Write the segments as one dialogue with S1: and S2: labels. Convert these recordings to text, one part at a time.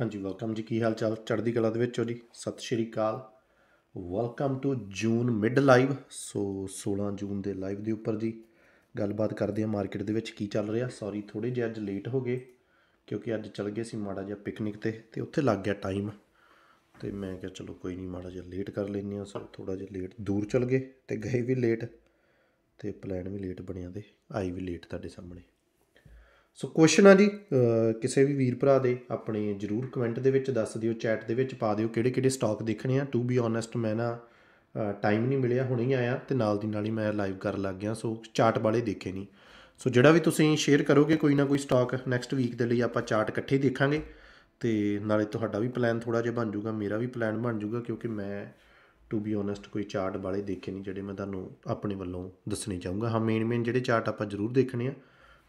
S1: ਹਾਂਜੀ ਵੈਲਕਮ ਜੀ ਕੀ ਹਾਲ ਚਾਲ ਚੜ੍ਹਦੀ ਕਲਾ ਦੇ ਵਿੱਚ ਹੋ ਜੀ ਸਤਿ ਸ਼੍ਰੀ ਅਕਾਲ welcome to June mid live so 16 ਜੂਨ ਦੇ ਲਾਈਵ ਦੇ ਉੱਪਰ ਜੀ ਗੱਲਬਾਤ ਕਰਦੇ ਆ ਮਾਰਕੀਟ ਦੇ ਵਿੱਚ ਕੀ ਚੱਲ ਰਿਹਾ ਸੌਰੀ ਥੋੜੇ ਜਿਹਾ ਅੱਜ ਲੇਟ ਹੋ ਗਏ ਕਿਉਂਕਿ ਅੱਜ ਚਲ ਗਏ ਸੀ ਮਾੜਾ ਜਿਹਾ ਪਿਕਨਿਕ ਤੇ ਤੇ ਉੱਥੇ ਲੱਗ ਗਿਆ ਟਾਈਮ ਤੇ ਮੈਂ ਕਿਹਾ ਚਲੋ ਕੋਈ ਨਹੀਂ ਮਾੜਾ ਜਿਹਾ ਲੇਟ ਕਰ ਲੈਂਦੇ ਆ ਸੋ ਥੋੜਾ ਜਿਹਾ ਲੇਟ ਦੂਰ ਚਲ ਗਏ ਤੇ ਗਏ ਵੀ ਲੇਟ ਤੇ ਪਲਾਨ ਵੀ ਲੇਟ ਬਣਿਆ ਤੇ ਆਈ ਵੀ ਲੇਟ ਤੁਹਾਡੇ ਸਾਹਮਣੇ ਸੋ ਕੁਐਸਚਨ ਆ ਜੀ ਕਿਸੇ ਵੀ ਵੀਰ ਭਰਾ ਦੇ ਆਪਣੇ ਜਰੂਰ ਕਮੈਂਟ ਦੇ ਵਿੱਚ ਦੱਸ ਦਿਓ ਚੈਟ ਦੇ ਵਿੱਚ ਪਾ ਦਿਓ ਕਿਹੜੇ ਕਿਹੜੇ ਸਟਾਕ ਦੇਖਣੇ ਆ ਟੂ ਬੀ ਓਨੈਸਟ ਮੈਂ ਨਾ ਟਾਈਮ ਨਹੀਂ ਮਿਲਿਆ ਹੁਣੇ ਹੀ ਆਇਆ ਤੇ ਨਾਲ ਦੀ ਨਾਲ ਹੀ ਮੈਂ ਲਾਈਵ ਕਰਨ ਲੱਗ ਗਿਆ ਸੋ ਚਾਰਟ ਵਾਲੇ ਦੇਖੇ ਨਹੀਂ ਸੋ ਜਿਹੜਾ ਵੀ ਤੁਸੀਂ ਸ਼ੇਅਰ ਕਰੋਗੇ ਕੋਈ ਨਾ ਕੋਈ ਸਟਾਕ ਨੈਕਸਟ ਵੀਕ ਦੇ ਲਈ ਆਪਾਂ ਚਾਰਟ ਇਕੱਠੇ ਦੇਖਾਂਗੇ ਤੇ ਨਾਲੇ ਤੁਹਾਡਾ ਵੀ ਪਲਾਨ ਥੋੜਾ ਜਿਹਾ ਬਣ ਜਾਊਗਾ ਮੇਰਾ ਵੀ ਪਲਾਨ ਬਣ ਜਾਊਗਾ ਕਿਉਂਕਿ ਮੈਂ ਟੂ ਬੀ ਓਨੈਸਟ ਕੋਈ ਚਾਰਟ ਵਾਲੇ ਦੇਖੇ ਨਹੀਂ ਜਿਹੜੇ ਮੈਂ ਤੁਹਾਨੂੰ ਆਪਣੇ ਵੱਲੋਂ ਦੱਸਣੇ ਚਾਹੂੰਗਾ ਹਾਂ ਮੇਨ ਮੇਨ ਜਿਹੜੇ ਚਾਰਟ ਆਪਾਂ ਜ਼ਰੂਰ ਦੇਖਣੇ ਆ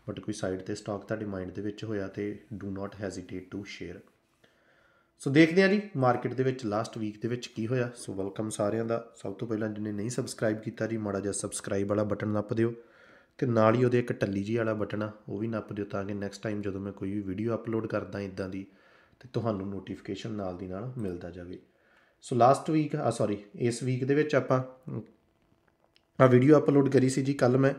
S1: ਬਟ ਕੋਈ ਸਾਈਡ ਤੇ ਸਟਾਕ ਤੁਹਾਡੇ ਮਾਈਂਡ ਦੇ ਵਿੱਚ ਹੋਇਆ ਤੇ do not hesitate to share so ਦੇਖਦੇ ਆਂ ਜੀ ਮਾਰਕੀਟ ਦੇ ਵਿੱਚ ਲਾਸਟ ਵੀਕ ਦੇ ਵਿੱਚ ਕੀ ਹੋਇਆ ਸੋ ਵੈਲਕਮ ਸਾਰਿਆਂ ਦਾ ਸਭ ਤੋਂ ਪਹਿਲਾਂ ਜਿਹਨੇ ਨਹੀਂ ਸਬਸਕ੍ਰਾਈਬ ਕੀਤਾ ਜੀ ਮਾੜਾ ਜਿਹਾ ਸਬਸਕ੍ਰਾਈਬ ਵਾਲਾ ਬਟਨ ਨੱਪ ਦਿਓ ਤੇ ਨਾਲ ਹੀ ਉਹਦੇ ਇੱਕ ਟੱਲੀ ਜੀ ਵਾਲਾ ਬਟਨ ਆ ਉਹ ਵੀ ਨੱਪ ਦਿਓ ਤਾਂ ਕਿ ਨੈਕਸਟ ਟਾਈਮ ਜਦੋਂ ਮੈਂ ਕੋਈ ਵੀ ਵੀਡੀਓ ਅਪਲੋਡ ਕਰਦਾ ਇਦਾਂ ਦੀ ਤੇ ਤੁਹਾਨੂੰ ਨੋਟੀਫਿਕੇਸ਼ਨ ਨਾਲ ਦੀ ਨਾਲ ਮਿਲਦਾ ਜਾਵੇ ਸੋ ਲਾਸਟ ਵੀਕ ਆ ਸੌਰੀ ਇਸ ਵੀਕ ਦੇ ਵਿੱਚ ਆਪਾਂ ਆ ਵੀਡੀਓ ਅਪਲੋਡ ਕਰੀ ਸੀ ਜੀ ਕੱਲ ਮੈਂ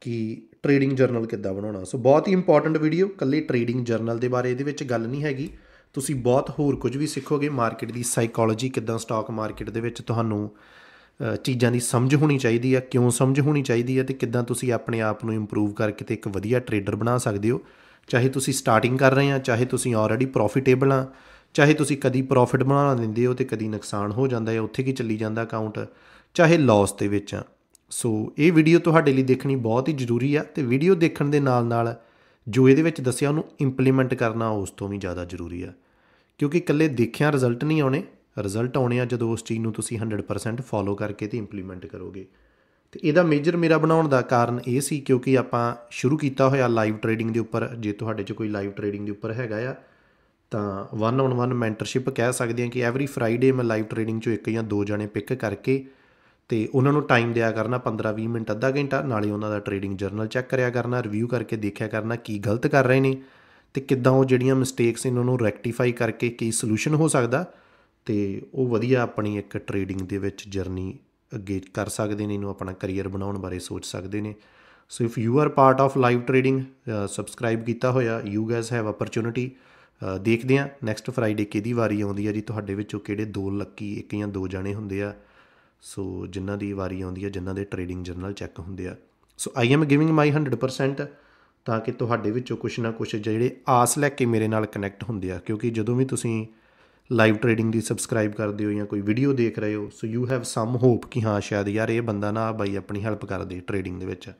S1: ਕਿ ਟ੍ਰੇਡਿੰਗ ਜਰਨਲ ਕਿੱਦਾਂ ਬਣਾਉਣਾ ਸੋ ਬਹੁਤ ਹੀ ਇੰਪੋਰਟੈਂਟ ਵੀਡੀਓ ਕੱਲੇ ਟ੍ਰੇਡਿੰਗ ਜਰਨਲ ਦੇ ਬਾਰੇ ਇਹਦੇ ਵਿੱਚ ਗੱਲ ਨਹੀਂ ਹੈਗੀ ਤੁਸੀਂ ਬਹੁਤ ਹੋਰ ਕੁਝ ਵੀ ਸਿੱਖੋਗੇ ਮਾਰਕੀਟ ਦੀ ਸਾਈਕੋਲੋਜੀ ਕਿੱਦਾਂ ਸਟਾਕ ਮਾਰਕੀਟ ਦੇ ਵਿੱਚ ਤੁਹਾਨੂੰ ਚੀਜ਼ਾਂ ਦੀ ਸਮਝ ਹੋਣੀ ਚਾਹੀਦੀ ਹੈ ਕਿਉਂ ਸਮਝ ਹੋਣੀ ਚਾਹੀਦੀ ਹੈ ਤੇ ਕਿੱਦਾਂ ਤੁਸੀਂ ਆਪਣੇ ਆਪ ਨੂੰ ਇੰਪਰੂਵ ਕਰਕੇ ਤੇ ਇੱਕ ਵਧੀਆ ਟ੍ਰੇਡਰ ਬਣਾ ਸਕਦੇ ਹੋ ਚਾਹੇ ਤੁਸੀਂ ਸਟਾਰਟਿੰਗ ਕਰ ਰਹੇ ਆ ਚਾਹੇ ਤੁਸੀਂ ਆਲਰੇਡੀ ਪ੍ਰੋਫਿਟੇਬਲ ਆ ਚਾਹੇ ਤੁਸੀਂ ਕਦੀ ਪ੍ਰੋਫਿਟ ਬਣਾ ਲੈਂਦੇ ਹੋ ਤੇ ਕਦੀ ਨੁਕਸਾਨ ਹੋ ਜਾਂਦਾ ਹੈ ਉੱਥੇ ਕੀ ਚੱਲੀ ਜਾਂਦਾ ਅਕਾਊਂਟ ਚਾਹੇ ਲਾਸ ਦੇ ਵਿੱਚ ਆ ਸੋ ਇਹ ਵੀਡੀਓ ਤੁਹਾਡੇ ਲਈ ਦੇਖਣੀ ਬਹੁਤ ਹੀ ਜ਼ਰੂਰੀ ਆ ਤੇ ਵੀਡੀਓ ਦੇਖਣ ਦੇ ਨਾਲ-ਨਾਲ ਜੋ ਇਹਦੇ ਵਿੱਚ ਦੱਸਿਆ ਉਹਨੂੰ ਇੰਪਲੀਮੈਂਟ ਕਰਨਾ ਉਸ ਤੋਂ ਵੀ ਜ਼ਿਆਦਾ ਜ਼ਰੂਰੀ ਆ ਕਿਉਂਕਿ ਇਕੱਲੇ ਦੇਖਿਆ ਰਿਜ਼ਲਟ ਨਹੀਂ ਆਉਣੇ ਰਿਜ਼ਲਟ ਆਉਣੇ ਆ ਜਦੋਂ ਉਸ ਚੀਜ਼ ਨੂੰ ਤੁਸੀਂ 100% ਫੋਲੋ ਕਰਕੇ ਤੇ ਇੰਪਲੀਮੈਂਟ ਕਰੋਗੇ ਤੇ ਇਹਦਾ ਮੇਜਰ ਮੇਰਾ ਬਣਾਉਣ ਦਾ ਕਾਰਨ ਇਹ ਸੀ ਕਿਉਂਕਿ ਆਪਾਂ ਸ਼ੁਰੂ ਕੀਤਾ ਹੋਇਆ ਲਾਈਵ ਟ੍ਰੇਡਿੰਗ ਦੇ ਉੱਪਰ ਜੇ ਤੁਹਾਡੇ 'ਚ ਕੋਈ ਲਾਈਵ ਟ੍ਰੇਡਿੰਗ ਦੇ ਉੱਪਰ ਹੈਗਾ ਆ ਤਾਂ 1 ਔਨ 1 ਮੈਂਟਰਸ਼ਿਪ ਕਹਿ ਸਕਦੇ ਆ ਕਿ ਐਵਰੀ ਫਰਾਈਡੇ ਮੈਂ ਲਾਈਵ ਟ੍ਰੇਡਿੰਗ 'ਚੋਂ ਇੱਕ ਜਾਂ ਦੋ ਜਣੇ ਪਿਕ ਕਰਕੇ ਤੇ ਉਹਨਾਂ ਨੂੰ ਟਾਈਮ ਦਿਆ ਕਰਨਾ 15-20 ਮਿੰਟ ਅੱਧਾ ਘੰਟਾ ਨਾਲੇ ਉਹਨਾਂ ਦਾ ਟ੍ਰੇਡਿੰਗ ਜਰਨਲ ਚੈੱਕ ਕਰਿਆ ਕਰਨਾ ਰਿਵਿਊ ਕਰਕੇ ਦੇਖਿਆ ਕਰਨਾ ਕੀ ਗਲਤ ਕਰ ਰਹੇ ਨੇ ਤੇ ਕਿੱਦਾਂ ਉਹ ਜਿਹੜੀਆਂ ਮਿਸਟੇਕਸ ਇਹਨਾਂ ਨੂੰ ਰੈਕਟੀਫਾਈ ਕਰਕੇ ਕੀ ਸੋਲੂਸ਼ਨ ਹੋ ਸਕਦਾ ਤੇ ਉਹ ਵਧੀਆ ਆਪਣੀ ਇੱਕ ਟ੍ਰੇਡਿੰਗ ਦੇ ਵਿੱਚ ਜਰਨੀ ਅੱਗੇ ਕਰ ਸਕਦੇ ਨੇ ਇਹਨੂੰ ਆਪਣਾ ਕੈਰੀਅਰ ਬਣਾਉਣ ਬਾਰੇ ਸੋਚ ਸਕਦੇ ਨੇ so if you are part of live trading subscribe ਕੀਤਾ ਹੋਇਆ ਯੂ ਗਾਇਜ਼ ਹੈਵ ਅਪਰਚੂਨਿਟੀ ਦੇਖਦੇ ਆ ਨੈਕਸਟ ਫਰਾਈਡੇ ਕਿਹਦੀ ਵਾਰੀ ਆਉਂਦੀ ਹੈ ਜੀ ਤੁਹਾਡੇ ਵਿੱਚੋਂ ਕਿਹੜੇ ਦੋ ਲੱਕੀ ਇੱਕ ਜਾਂ ਦੋ ਜਾਣੇ ਹੁੰਦੇ ਆ ਸੋ ਜਿਨ੍ਹਾਂ ਦੀ ਵਾਰੀ ਆਉਂਦੀ ਹੈ ਜਿਨ੍ਹਾਂ ਦੇ ਟ੍ਰੇਡਿੰਗ ਜਰਨਲ ਚੈੱਕ ਹੁੰਦੇ ਆ ਸੋ ਆਈ ਐਮ ਗਿਵਿੰਗ ਮਾਈ 100% ਤਾਂ ਕਿ ਤੁਹਾਡੇ ਵਿੱਚੋਂ ਕੁਝ ਨਾ ਕੁਝ ਜਿਹੜੇ ਆਸ ਲੈ ਕੇ ਮੇਰੇ ਨਾਲ ਕਨੈਕਟ ਹੁੰਦੇ ਆ ਕਿਉਂਕਿ ਜਦੋਂ ਵੀ ਤੁਸੀਂ ਲਾਈਵ ਟ੍ਰੇਡਿੰਗ ਦੀ ਸਬਸਕ੍ਰਾਈਬ ਕਰਦੇ ਹੋ ਜਾਂ ਕੋਈ ਵੀਡੀਓ ਦੇਖ ਰਹੇ ਹੋ so you have some hope ਕਿ ਹਾਂ ਸ਼ਾਇਦ ਯਾਰ ਇਹ ਬੰਦਾ ਨਾ ਬਾਈ ਆਪਣੀ ਹੈਲਪ ਕਰ ਦੇ ਟ੍ਰੇਡਿੰਗ ਦੇ ਵਿੱਚ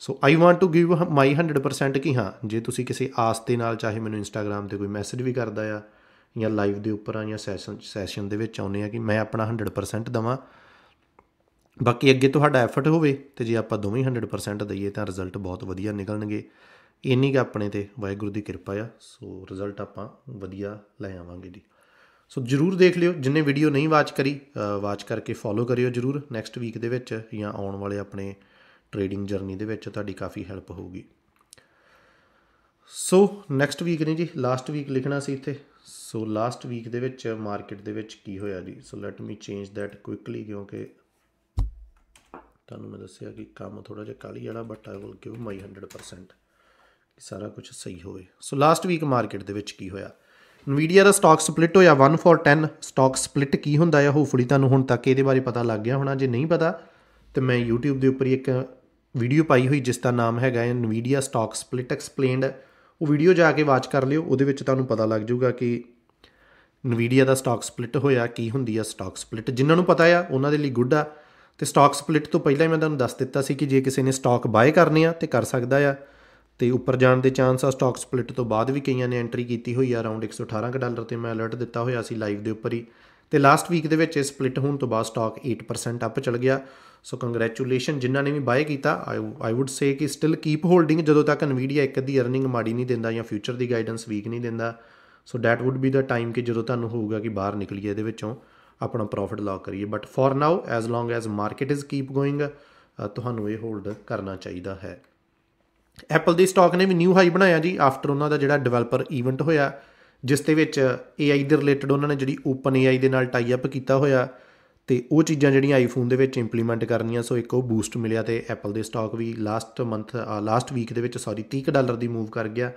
S1: so I want to give my 100% ਕਿ ਹਾਂ ਜੇ ਤੁਸੀਂ ਕਿਸੇ ਆਸ ਦੇ ਨਾਲ ਚਾਹੇ ਮੈਨੂੰ ਇੰਸਟਾਗ੍ਰam ਤੇ ਕੋਈ ਮੈਸੇਜ ਵੀ ਕਰਦਾ ਆ ਜਾਂ ਲਾਈਵ ਦੇ ਉੱਪਰ ਆ ਜਾਂ ਸੈਸ਼ਨ ਸੈਸ਼ਨ ਦੇ ਵਿੱਚ ਆਉਨੇ ਆ ਕਿ ਮੈਂ ਆਪਣਾ 100% ਦਵਾਂ ਬਾਕੀ ਅੱਗੇ ਤੁਹਾਡਾ ਐਫਰਟ ਹੋਵੇ ਤੇ ਜੇ ਆਪਾਂ ਦੋਵੇਂ 100% ਦਈਏ ਤਾਂ ਰਿਜ਼ਲਟ ਬਹੁਤ ਵਧੀਆ ਨਿਕਲਣਗੇ ਇੰਨੀ ਕਿ ਆਪਣੇ ਤੇ ਵਾਹਿਗੁਰੂ ਦੀ ਕਿਰਪਾ ਆ ਸੋ ਰਿਜ਼ਲਟ ਆਪਾਂ ਵਧੀਆ ਲੈ ਆਵਾਂਗੇ ਜੀ ਸੋ ਜਰੂਰ ਦੇਖ ਲਿਓ ਜਿੰਨੇ ਵੀਡੀਓ ਨਹੀਂ ਵਾਚ ਕਰੀ ਵਾਚ ਕਰਕੇ ਫੋਲੋ ਕਰਿਓ ਜਰੂਰ ਨੈਕਸਟ ਵੀਕ ਦੇ ਵਿੱਚ ਜਾਂ ਆਉਣ ਵਾਲੇ ਆਪਣੇ ਟ੍ਰੇਡਿੰਗ ਜਰਨੀ ਦੇ ਵਿੱਚ ਤੁਹਾਡੀ ਕਾਫੀ ਹੈਲਪ ਹੋਊਗੀ ਸੋ ਨੈਕਸਟ ਵੀਕ ਨਹੀਂ ਜੀ ਲਾਸਟ ਵੀਕ ਲਿਖਣਾ ਸੀ ਇੱਥੇ ਸੋ ਲਾਸਟ ਵੀਕ ਦੇ ਵਿੱਚ ਮਾਰਕੀਟ ਦੇ ਵਿੱਚ ਕੀ ਹੋਇਆ ਜੀ so let me change that quickly ਕਿਉਂਕਿ ਤੁਹਾਨੂੰ ਮੈਂ ਦੱਸਿਆ ਕਿ ਕੰਮ ਥੋੜਾ ਜਿਹਾ ਕਾਲੀ ਵਾਲਾ but I will give my 100% ਕਿ ਸਾਰਾ ਕੁਝ ਸਹੀ ਹੋਵੇ ਸੋ ਲਾਸਟ ਵੀਕ ਮਾਰਕੀਟ ਦੇ ਵਿੱਚ ਕੀ ਹੋਇਆ ਨਵੀਡੀਆ ਦਾ ਸਟਾਕ ਸਪਲਿਟ ਹੋਇਆ 1 ਫॉर 10 ਸਟਾਕ ਸਪਲਿਟ ਕੀ ਹੁੰਦਾ ਹੈ ਹੋਪਫੁਲੀ ਤੁਹਾਨੂੰ ਹੁਣ ਤੱਕ ਇਹਦੇ ਬਾਰੇ ਪਤਾ ਲੱਗ ਗਿਆ ਹੋਣਾ ਜੇ ਨਹੀਂ ਪਤਾ ਤੇ ਮੈਂ YouTube ਦੇ ਉੱਪਰ ਇੱਕ ਵੀਡੀਓ ਪਾਈ ਹੋਈ ਜਿਸ ਦਾ ਨਾਮ ਹੈਗਾ ਹੈ ਨਵੀਡੀਆ ਸਟਾਕ ਸਪਲਿਟ ਐਕਸਪਲੇਨਡ ਉਹ ਵੀਡੀਓ ਜਾ ਕੇ ਵਾਚ ਕਰ ਲਿਓ ਉਹਦੇ ਵਿੱਚ ਤੁਹਾਨੂੰ ਪਤਾ ਲੱਗ ਜਾਊਗਾ ਕਿ ਨਵੀਡੀਆ ਦਾ ਸਟਾਕ ਸਪਲਿਟ ਹੋਇਆ ਕੀ ਹੁੰਦੀ ਆ ਸਟਾਕ ਸਪਲਿਟ ਜਿਨ੍ਹਾਂ ਨੂੰ ਪਤਾ ਆ ਉਹਨਾਂ ਦੇ ਲਈ ਗੁੱਡ ਆ ਤੇ ਸਟਾਕ ਸਪਲਿਟ ਤੋਂ ਪਹਿਲਾਂ ਹੀ ਮੈਂ ਤੁਹਾਨੂੰ ਦੱਸ ਦਿੱਤਾ ਸੀ ਕਿ ਜੇ ਕਿਸੇ ਨੇ ਸਟਾਕ ਬਾਏ ਕਰਨੇ ਆ ਤੇ ਕਰ ਸਕਦਾ ਆ ਤੇ ਉੱਪਰ ਜਾਣ ਦੇ ਚਾਂਸ ਆ ਸਟਾਕ ਸਪਲਿਟ ਤੋਂ ਬਾਅਦ ਵੀ ਕਈਆਂ ਨੇ ਐਂਟਰੀ ਕੀਤੀ ਹੋਈ ਆ ਅਰਾਊਂਡ 118 ਡਾਲਰ ਤੇ ਮੈਂ ਅਲਰਟ ਦਿੱਤਾ ਹੋਇਆ ਸੀ ਲਾਈਵ ਦੇ ਉੱਪਰ ਹੀ ਤੇ ਲਾਸਟ ਵੀਕ ਦੇ ਵਿੱਚ ਇਹ ਸਪਲਿਟ ਹੋਣ ਤੋਂ ਬਾਅਦ ਸਟਾਕ 8% ਅਪ ਚਲ ਗਿਆ ਸੋ ਕੰਗ੍ਰੈਚੁਲੇਸ਼ਨ ਜਿਨ੍ਹਾਂ ਨੇ ਵੀ ਬਾਏ ਕੀਤਾ ਆਈ ਊਡ ਸੇ ਕਿ ਸਟਿਲ ਕੀਪ ਹੋਲਡਿੰਗ ਜਦੋਂ ਤੱਕ ਨਵੀਡੀਆ ਇੱਕ ਅੱਧੀ ਅਰਨਿੰਗ ਮਾੜੀ ਨਹੀਂ ਦਿੰਦਾ ਜਾਂ ਫਿਊਚਰ ਦੀ ਗਾਈਡੈਂਸ ਵੀਕ ਨਹੀਂ ਦਿੰਦਾ so that would be the time ਕਿ ਜਦੋਂ ਤੁਹਾਨੂੰ ਹੋਊਗਾ ਕਿ ਬਾਹਰ ਨਿਕਲੀਏ ਇਹਦੇ ਵਿੱਚੋਂ ਆਪਣਾ ਪ੍ਰੋਫਿਟ ਲਾਕ ਕਰੀਏ but for now as long as market is keep going ਤੁਹਾਨੂੰ ਇਹ ਹੋਲਡ ਕਰਨਾ ਚਾਹੀਦਾ ਹੈ ਐਪਲ ਦੀ ਸਟਾਕ ਨੇ ਵੀ ਨਿਊ ਹਾਈ ਬਣਾਇਆ ਜੀ ਆਫਟਰ ਉਹਨਾਂ ਦਾ ਜਿਹੜਾ ਡਿਵੈਲਪਰ ਇਵੈਂਟ ਹੋਇਆ ਜਿਸ ਦੇ ਵਿੱਚ AI ਦੇ ਰਿਲੇਟਡ ਉਹਨਾਂ ਨੇ ਜਿਹੜੀ ਓਪਨ AI ਦੇ ਨਾਲ ਟਾਈ ਅਪ ਕੀਤਾ ਹੋਇਆ ਤੇ ਉਹ ਚੀਜ਼ਾਂ ਜਿਹੜੀਆਂ ਆਈਫੋਨ ਦੇ ਵਿੱਚ ਇੰਪਲੀਮੈਂਟ ਕਰਨੀਆਂ ਸੋ ਇੱਕ ਉਹ ਬੂਸਟ ਮਿਲਿਆ ਤੇ ਐਪਲ ਦੇ ਸਟਾਕ ਵੀ ਲਾਸਟ ਮੰਥ ਲਾਸਟ ਵੀਕ ਦੇ ਵਿੱਚ ਸੌਰੀ 30 ਡਾਲਰ ਦੀ ਮੂਵ ਕਰ ਗਿਆ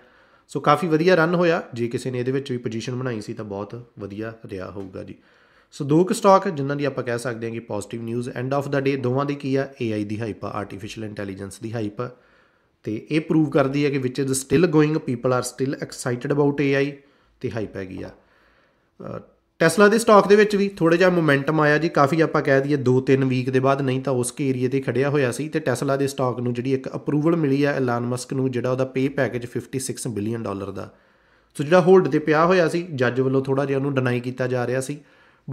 S1: ਸੋ ਕਾਫੀ ਵਧੀਆ ਰਨ ਹੋਇਆ ਜੇ ਕਿਸੇ ਨੇ ਇਹਦੇ ਵਿੱਚ ਵੀ ਪੋਜੀਸ਼ਨ ਬਣਾਈ ਸੀ ਤਾਂ ਬਹੁਤ ਵਧੀਆ ਰਿਹਾ ਹੋਊਗਾ ਜੀ ਸੋ ਦੋ ਕੁ ਸਟਾਕ ਜਿਨ੍ਹਾਂ ਦੀ ਆਪਾਂ ਕਹਿ ਸਕਦੇ ਹਾਂ ਕਿ positive news end of the day ਦੋਵਾਂ ਦੀ ਕੀ ਆ AI ਦੀ ਹਾਈਪ ਆ ਆਰਟੀਫੀਸ਼ੀਅਲ ਇੰਟੈਲੀਜੈਂਸ ਦੀ ਹਾਈਪ ਤੇ ਇਹ ਪ੍ਰੂਵ ਕਰਦੀ ਹੈ ਕਿ ਵਿਚ is still going people are still excited about AI ਤੇ ਹਾਈ ਪੈ ਗਈ ਆ ਟੈਸਲਾ ਦੇ ਸਟਾਕ ਦੇ ਵਿੱਚ ਵੀ ਥੋੜਾ ਜਿਹਾ ਮੋਮੈਂਟਮ ਆਇਆ ਜੀ ਕਾਫੀ ਆਪਾਂ ਕਹਿ ਦਈਏ 2-3 ਵੀਕ ਦੇ ਬਾਅਦ ਨਹੀਂ ਤਾਂ ਉਸ ਕੇ ਏਰੀਆ ਤੇ ਖੜਿਆ ਹੋਇਆ ਸੀ ਤੇ ਟੈਸਲਾ ਦੇ ਸਟਾਕ ਨੂੰ ਜਿਹੜੀ ਇੱਕ ਅਪਰੂਵਲ ਮਿਲੀ ਆ ਐਲਾਨ ਮਸਕ ਨੂੰ ਜਿਹੜਾ ਉਹਦਾ ਪੇ ਪੈਕੇਜ 56 ਬਿਲੀਅਨ ਡਾਲਰ ਦਾ ਸੋ ਜਿਹੜਾ ਹੋਲਡ ਤੇ ਪਿਆ ਹੋਇਆ ਸੀ ਜੱਜ ਵੱਲੋਂ ਥੋੜਾ ਜਿਹਾ ਉਹਨੂੰ ਡਿਨਾਈ ਕੀਤਾ ਜਾ ਰਿਹਾ ਸੀ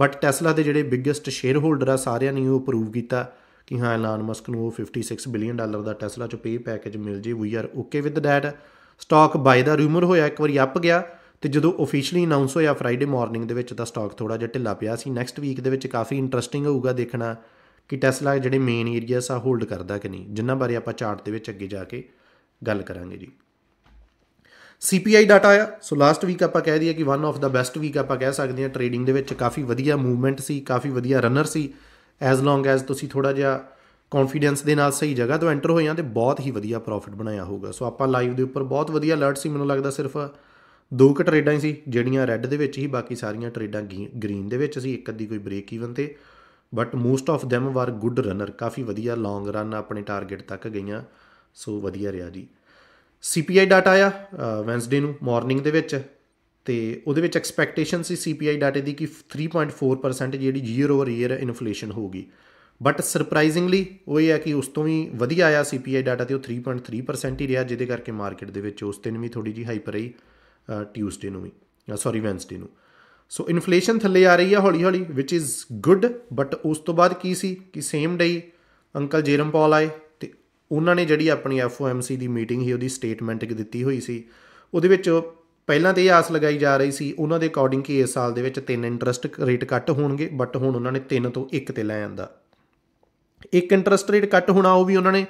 S1: ਬਟ ਟੈਸਲਾ ਦੇ ਜਿਹੜੇ ਬਿਗੇਸਟ ਸ਼ੇਅਰ ਹੋਲਡਰ ਆ ਸਾਰਿਆਂ ਨੇ ਉਹ ਅਪਰੂਵ ਕੀਤਾ ਕਿ ਹਾਂ ਐਲਾਨ ਮਸਕ ਨੂੰ ਉਹ 56 ਬਿਲੀਅਨ ਡਾਲਰ ਦਾ ਟੈਸਲਾ ਚ ਪੇ ਪੈਕੇਜ ਮਿਲ ਜੇ we are okay with that stock by the rumour ਹੋਇਆ ਇੱਕ ਵਾਰੀ ਅੱਪ ਗਿਆ ਤੇ ਜਦੋਂ ਅਫੀਸ਼ੀਅਲੀ ਅਨਾਉਂਸ ਹੋਇਆ ਫਰਾਈਡੇ ਮਾਰਨਿੰਗ ਦੇ ਵਿੱਚ ਤਾਂ ਸਟਾਕ ਥੋੜਾ ਜਿਹਾ ਢਿੱਲਾ ਪਿਆ ਸੀ ਨੈਕਸਟ ਵੀਕ ਦੇ ਵਿੱਚ ਕਾਫੀ ਇੰਟਰਸਟਿੰਗ ਹੋਊਗਾ ਦੇਖਣਾ ਕਿ ਟੈਸਲਾ ਜਿਹੜੇ ਮੇਨ ਏਰੀਆਸ ਆ ਹੋਲਡ ਕਰਦਾ ਕਿ ਨਹੀਂ ਜਿੰਨਾ ਬਾਰੇ ਆਪਾਂ ਚਾਰਟ ਦੇ ਵਿੱਚ ਅੱਗੇ ਜਾ ਕੇ ਗੱਲ ਕਰਾਂਗੇ ਜੀ ਸੀਪੀਆਈ ਡਾਟਾ ਆ ਸੋ ਲਾਸਟ ਵੀਕ ਆਪਾਂ ਕਹਿ ਦਈਏ ਕਿ one of the best week ਆਪਾਂ ਕਹਿ ਸਕਦੇ ਹਾਂ ਟ੍ਰੇਡਿੰਗ ਦੇ ਵਿੱਚ ਕਾਫੀ ਵਧੀਆ ਮੂਵਮੈਂਟ ਸੀ ਕਾਫੀ ਵਧੀਆ ਰਨਰ ਸੀ ਐਸ ਲੌਂਗ ਐਸ ਤੁਸੀਂ ਥੋੜਾ ਜਿਹਾ ਕੌਨਫੀਡੈਂਸ ਦੇ ਨਾਲ ਸਹੀ ਜਗ੍ਹਾ ਤੋਂ ਐਂਟਰ ਹੋਏ ਆ ਤੇ ਬਹੁਤ ਹੀ ਵਧੀਆ ਪ੍ਰੋਫਿਟ ਬਣਾਇਆ ਹੋਊਗਾ ਸੋ ਆਪਾਂ ਲਾਈਵ ਦੇ ਉੱਪਰ ਬਹੁਤ ਵਧੀਆ ਅਲਰਟ ਸੀ ਮੈਨੂੰ ਲੱਗਦਾ ਸਿਰਫ ਦੋ ਕੁ ਟਰੇਡਾਂ ਹੀ ਸੀ ਜਿਹੜੀਆਂ ਰੈੱਡ ਦੇ ਵਿੱਚ ਹੀ ਬਾਕੀ ਸਾਰੀਆਂ ਟਰੇਡਾਂ ਗ੍ਰੀਨ ਦੇ ਵਿੱਚ ਸੀ ਇੱਕ ਅੱਧੀ ਕੋਈ ਬ੍ਰੇਕ ਈਵਨ ਤੇ but most of them were good runner ਕਾਫੀ ਵਧੀਆ ਲੌਂਗ ਰਨ ਆਪਣੇ ਟਾਰਗੇਟ ਤੱਕ ਗਈਆਂ ਸੋ ਵਧੀਆ ਰਿਹਾ ਜੀ CPI ਡਾਟਾ ਆਇਆ ਵੈਂਸਡੇ ਨੂੰ ਮਾਰਨਿੰਗ ਦੇ ਵਿੱਚ ਤੇ ਉਹਦੇ ਵਿੱਚ ਐਕਸਪੈਕਟੇਸ਼ਨ ਸੀ CPI ਡਾਟੇ ਦੀ ਕਿ 3.4% ਜਿਹੜੀ ਈਅਰ ਓਵਰ ਈਅਰ ਇਨਫਲੇਸ਼ਨ ਹੋਊਗੀ ਬਟ ਸਰਪ੍ਰਾਈਜ਼ਿੰਗਲੀ ਉਹ ਇਹ ਹੈ ਕਿ ਉਸ ਤੋਂ ਵੀ ਵਧੀਆ ਆਇਆ CPI ਡਾਟਾ ਤੇ ਉਹ 3.3% ਹੀ ਰਿਹਾ ਜਿਹਦੇ ਕਰਕੇ ਮਾਰਕੀਟ ਦੇ ਵਿੱਚ ਉਸ ਦਿਨ ਵੀ ਥੋੜੀ ਜੀ ਹਾਈਪ ਰਹੀ ਟਿਊਸਡੇ ਨੂੰ ਵੀ ਸੌਰੀ ਵੈਂਸਡੇ ਨੂੰ ਸੋ ਇਨਫਲੇਸ਼ਨ ਥੱਲੇ ਆ ਰਹੀ ਹੈ ਹੌਲੀ ਹੌਲੀ ਵਿਚ ਇਜ਼ ਗੁੱਡ ਬਟ ਉਸ ਤੋਂ ਬਾਅਦ ਕੀ ਸੀ ਕਿ ਸੇਮ ਡੇ ਅੰਕਲ ਜੇਰਮ ਪੌਲ ਆਏ ਤੇ ਉਹਨਾਂ ਨੇ ਜਿਹੜੀ ਆਪਣੀ ਐਫਓਐਮਸੀ ਦੀ ਮੀਟਿੰਗ ਹੀ ਉਹਦੀ ਸਟੇਟਮੈਂਟ ਦਿੱਤੀ ਹੋਈ ਸੀ ਉਹਦੇ ਵਿੱਚ ਪਹਿਲਾਂ ਤੇ ਇਹ ਆਸ ਲਗਾਈ ਜਾ ਰਹੀ ਸੀ ਉਹਨਾਂ ਦੇ ਅਕੋਰਡਿੰਗ ਕਿ ਇਸ ਸਾਲ ਦੇ ਵਿੱਚ ਤਿੰਨ ਇੰਟਰਸਟ ਰੇਟ ਕੱਟ ਹੋਣਗੇ ਬਟ ਹੁਣ ਉਹਨਾਂ ਨੇ ਤਿੰਨ ਤੋਂ ਇੱਕ ਤੇ ਲੈ ਆਂਦਾ ਇੱਕ ਇੰਟਰਸਟ ਰੇਟ ਕੱਟ ਹੋਣਾ ਉਹ ਵੀ ਉਹਨਾਂ ਨੇ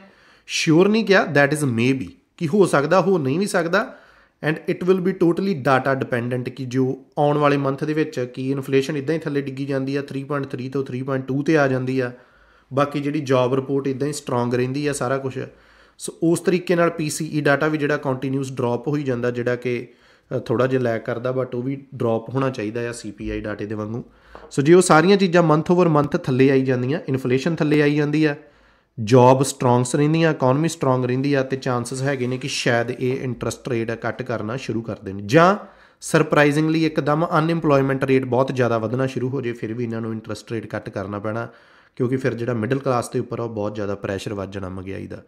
S1: ਸ਼ੋਰ ਨਹੀਂ ਕਿਹਾ ਥੈਟ ਇਜ਼ ਮੇਬੀ ਕਿ ਹੋ ਸਕਦਾ ਹੋ ਨਹੀਂ ਵੀ ਸਕਦਾ and it will be totally data dependent ਕਿ ਜੋ ਆਉਣ ਵਾਲੇ ਮੰਥ ਦੇ ਵਿੱਚ ਕੀ ਇਨਫਲੇਸ਼ਨ ਇਦਾਂ ਹੀ ਥੱਲੇ ਡਿੱਗੀ ਜਾਂਦੀ ਆ 3.3 ਤੋਂ 3.2 ਤੇ ਆ ਜਾਂਦੀ ਆ ਬਾਕੀ ਜਿਹੜੀ ਜੌਬ ਰਿਪੋਰਟ ਇਦਾਂ ਹੀ ਸਟਰੋਂਗ ਰਹਿੰਦੀ ਆ ਸਾਰਾ ਕੁਝ ਸੋ ਉਸ ਤਰੀਕੇ ਨਾਲ ਪੀਸੀਈ ਡਾਟਾ ਵੀ ਜਿਹੜਾ ਕੰਟੀਨਿਊਸ ਡ੍ਰੌਪ ਹੋਈ ਜਾਂਦਾ ਜਿਹੜਾ ਕਿ ਥੋੜਾ ਜਿਹਾ ਲੈਗ ਕਰਦਾ ਬਟ ਉਹ ਵੀ ਡ੍ਰੌਪ ਹੋਣਾ ਚਾਹੀਦਾ ਆ ਸੀਪੀਆਈ ਡਾਟੇ ਦੇ ਵਾਂਗੂ ਸੋ ਜੇ ਉਹ ਸਾਰੀਆਂ ਚੀਜ਼ਾਂ ਮੰਥ ਓਵਰ ਮੰਥ ਥੱਲੇ ਆਈ ਜਾਂਦੀਆਂ ਇਨਫਲੇਸ਼ਨ ਥੱਲੇ ਆਈ ਜਾਂਦੀ ਆ ਜੌਬ ਸਟਰੋਂਗਸ ਰਹਿੰਦੀਆਂ ਇਕਨੋਮੀ ਸਟਰੋਂਗ ਰਹਿੰਦੀ ਆ ਤੇ ਚਾਂਸਸ ਹੈਗੇ ਨੇ ਕਿ ਸ਼ਾਇਦ ਇਹ ਇੰਟਰਸਟ ਰੇਟ ਕੱਟ ਕਰਨਾ ਸ਼ੁਰੂ ਕਰ ਦੇਣ ਜਾਂ ਸਰਪ੍ਰਾਈਜ਼ਿੰਗਲੀ ਇੱਕਦਮ ਅਨਇੰਪਲੋਇਮੈਂਟ ਰੇਟ ਬਹੁਤ ਜ਼ਿਆਦਾ ਵਧਣਾ ਸ਼ੁਰੂ ਹੋ ਜੇ ਫਿਰ ਵੀ ਇਹਨਾਂ ਨੂੰ ਇੰਟਰਸਟ ਰੇਟ ਕੱਟ ਕਰਨਾ ਪੈਣਾ ਕਿਉਂਕਿ ਫਿਰ ਜਿਹੜਾ ਮਿਡਲ ਕਲਾਸ ਦੇ ਉੱਪਰ ਉਹ ਬਹੁਤ ਜ਼ਿਆਦਾ ਪ੍ਰੈਸ਼ਰ ਵੱਜ ਜਾਣਾ ਮਹਿੰਗਾਈ ਦਾ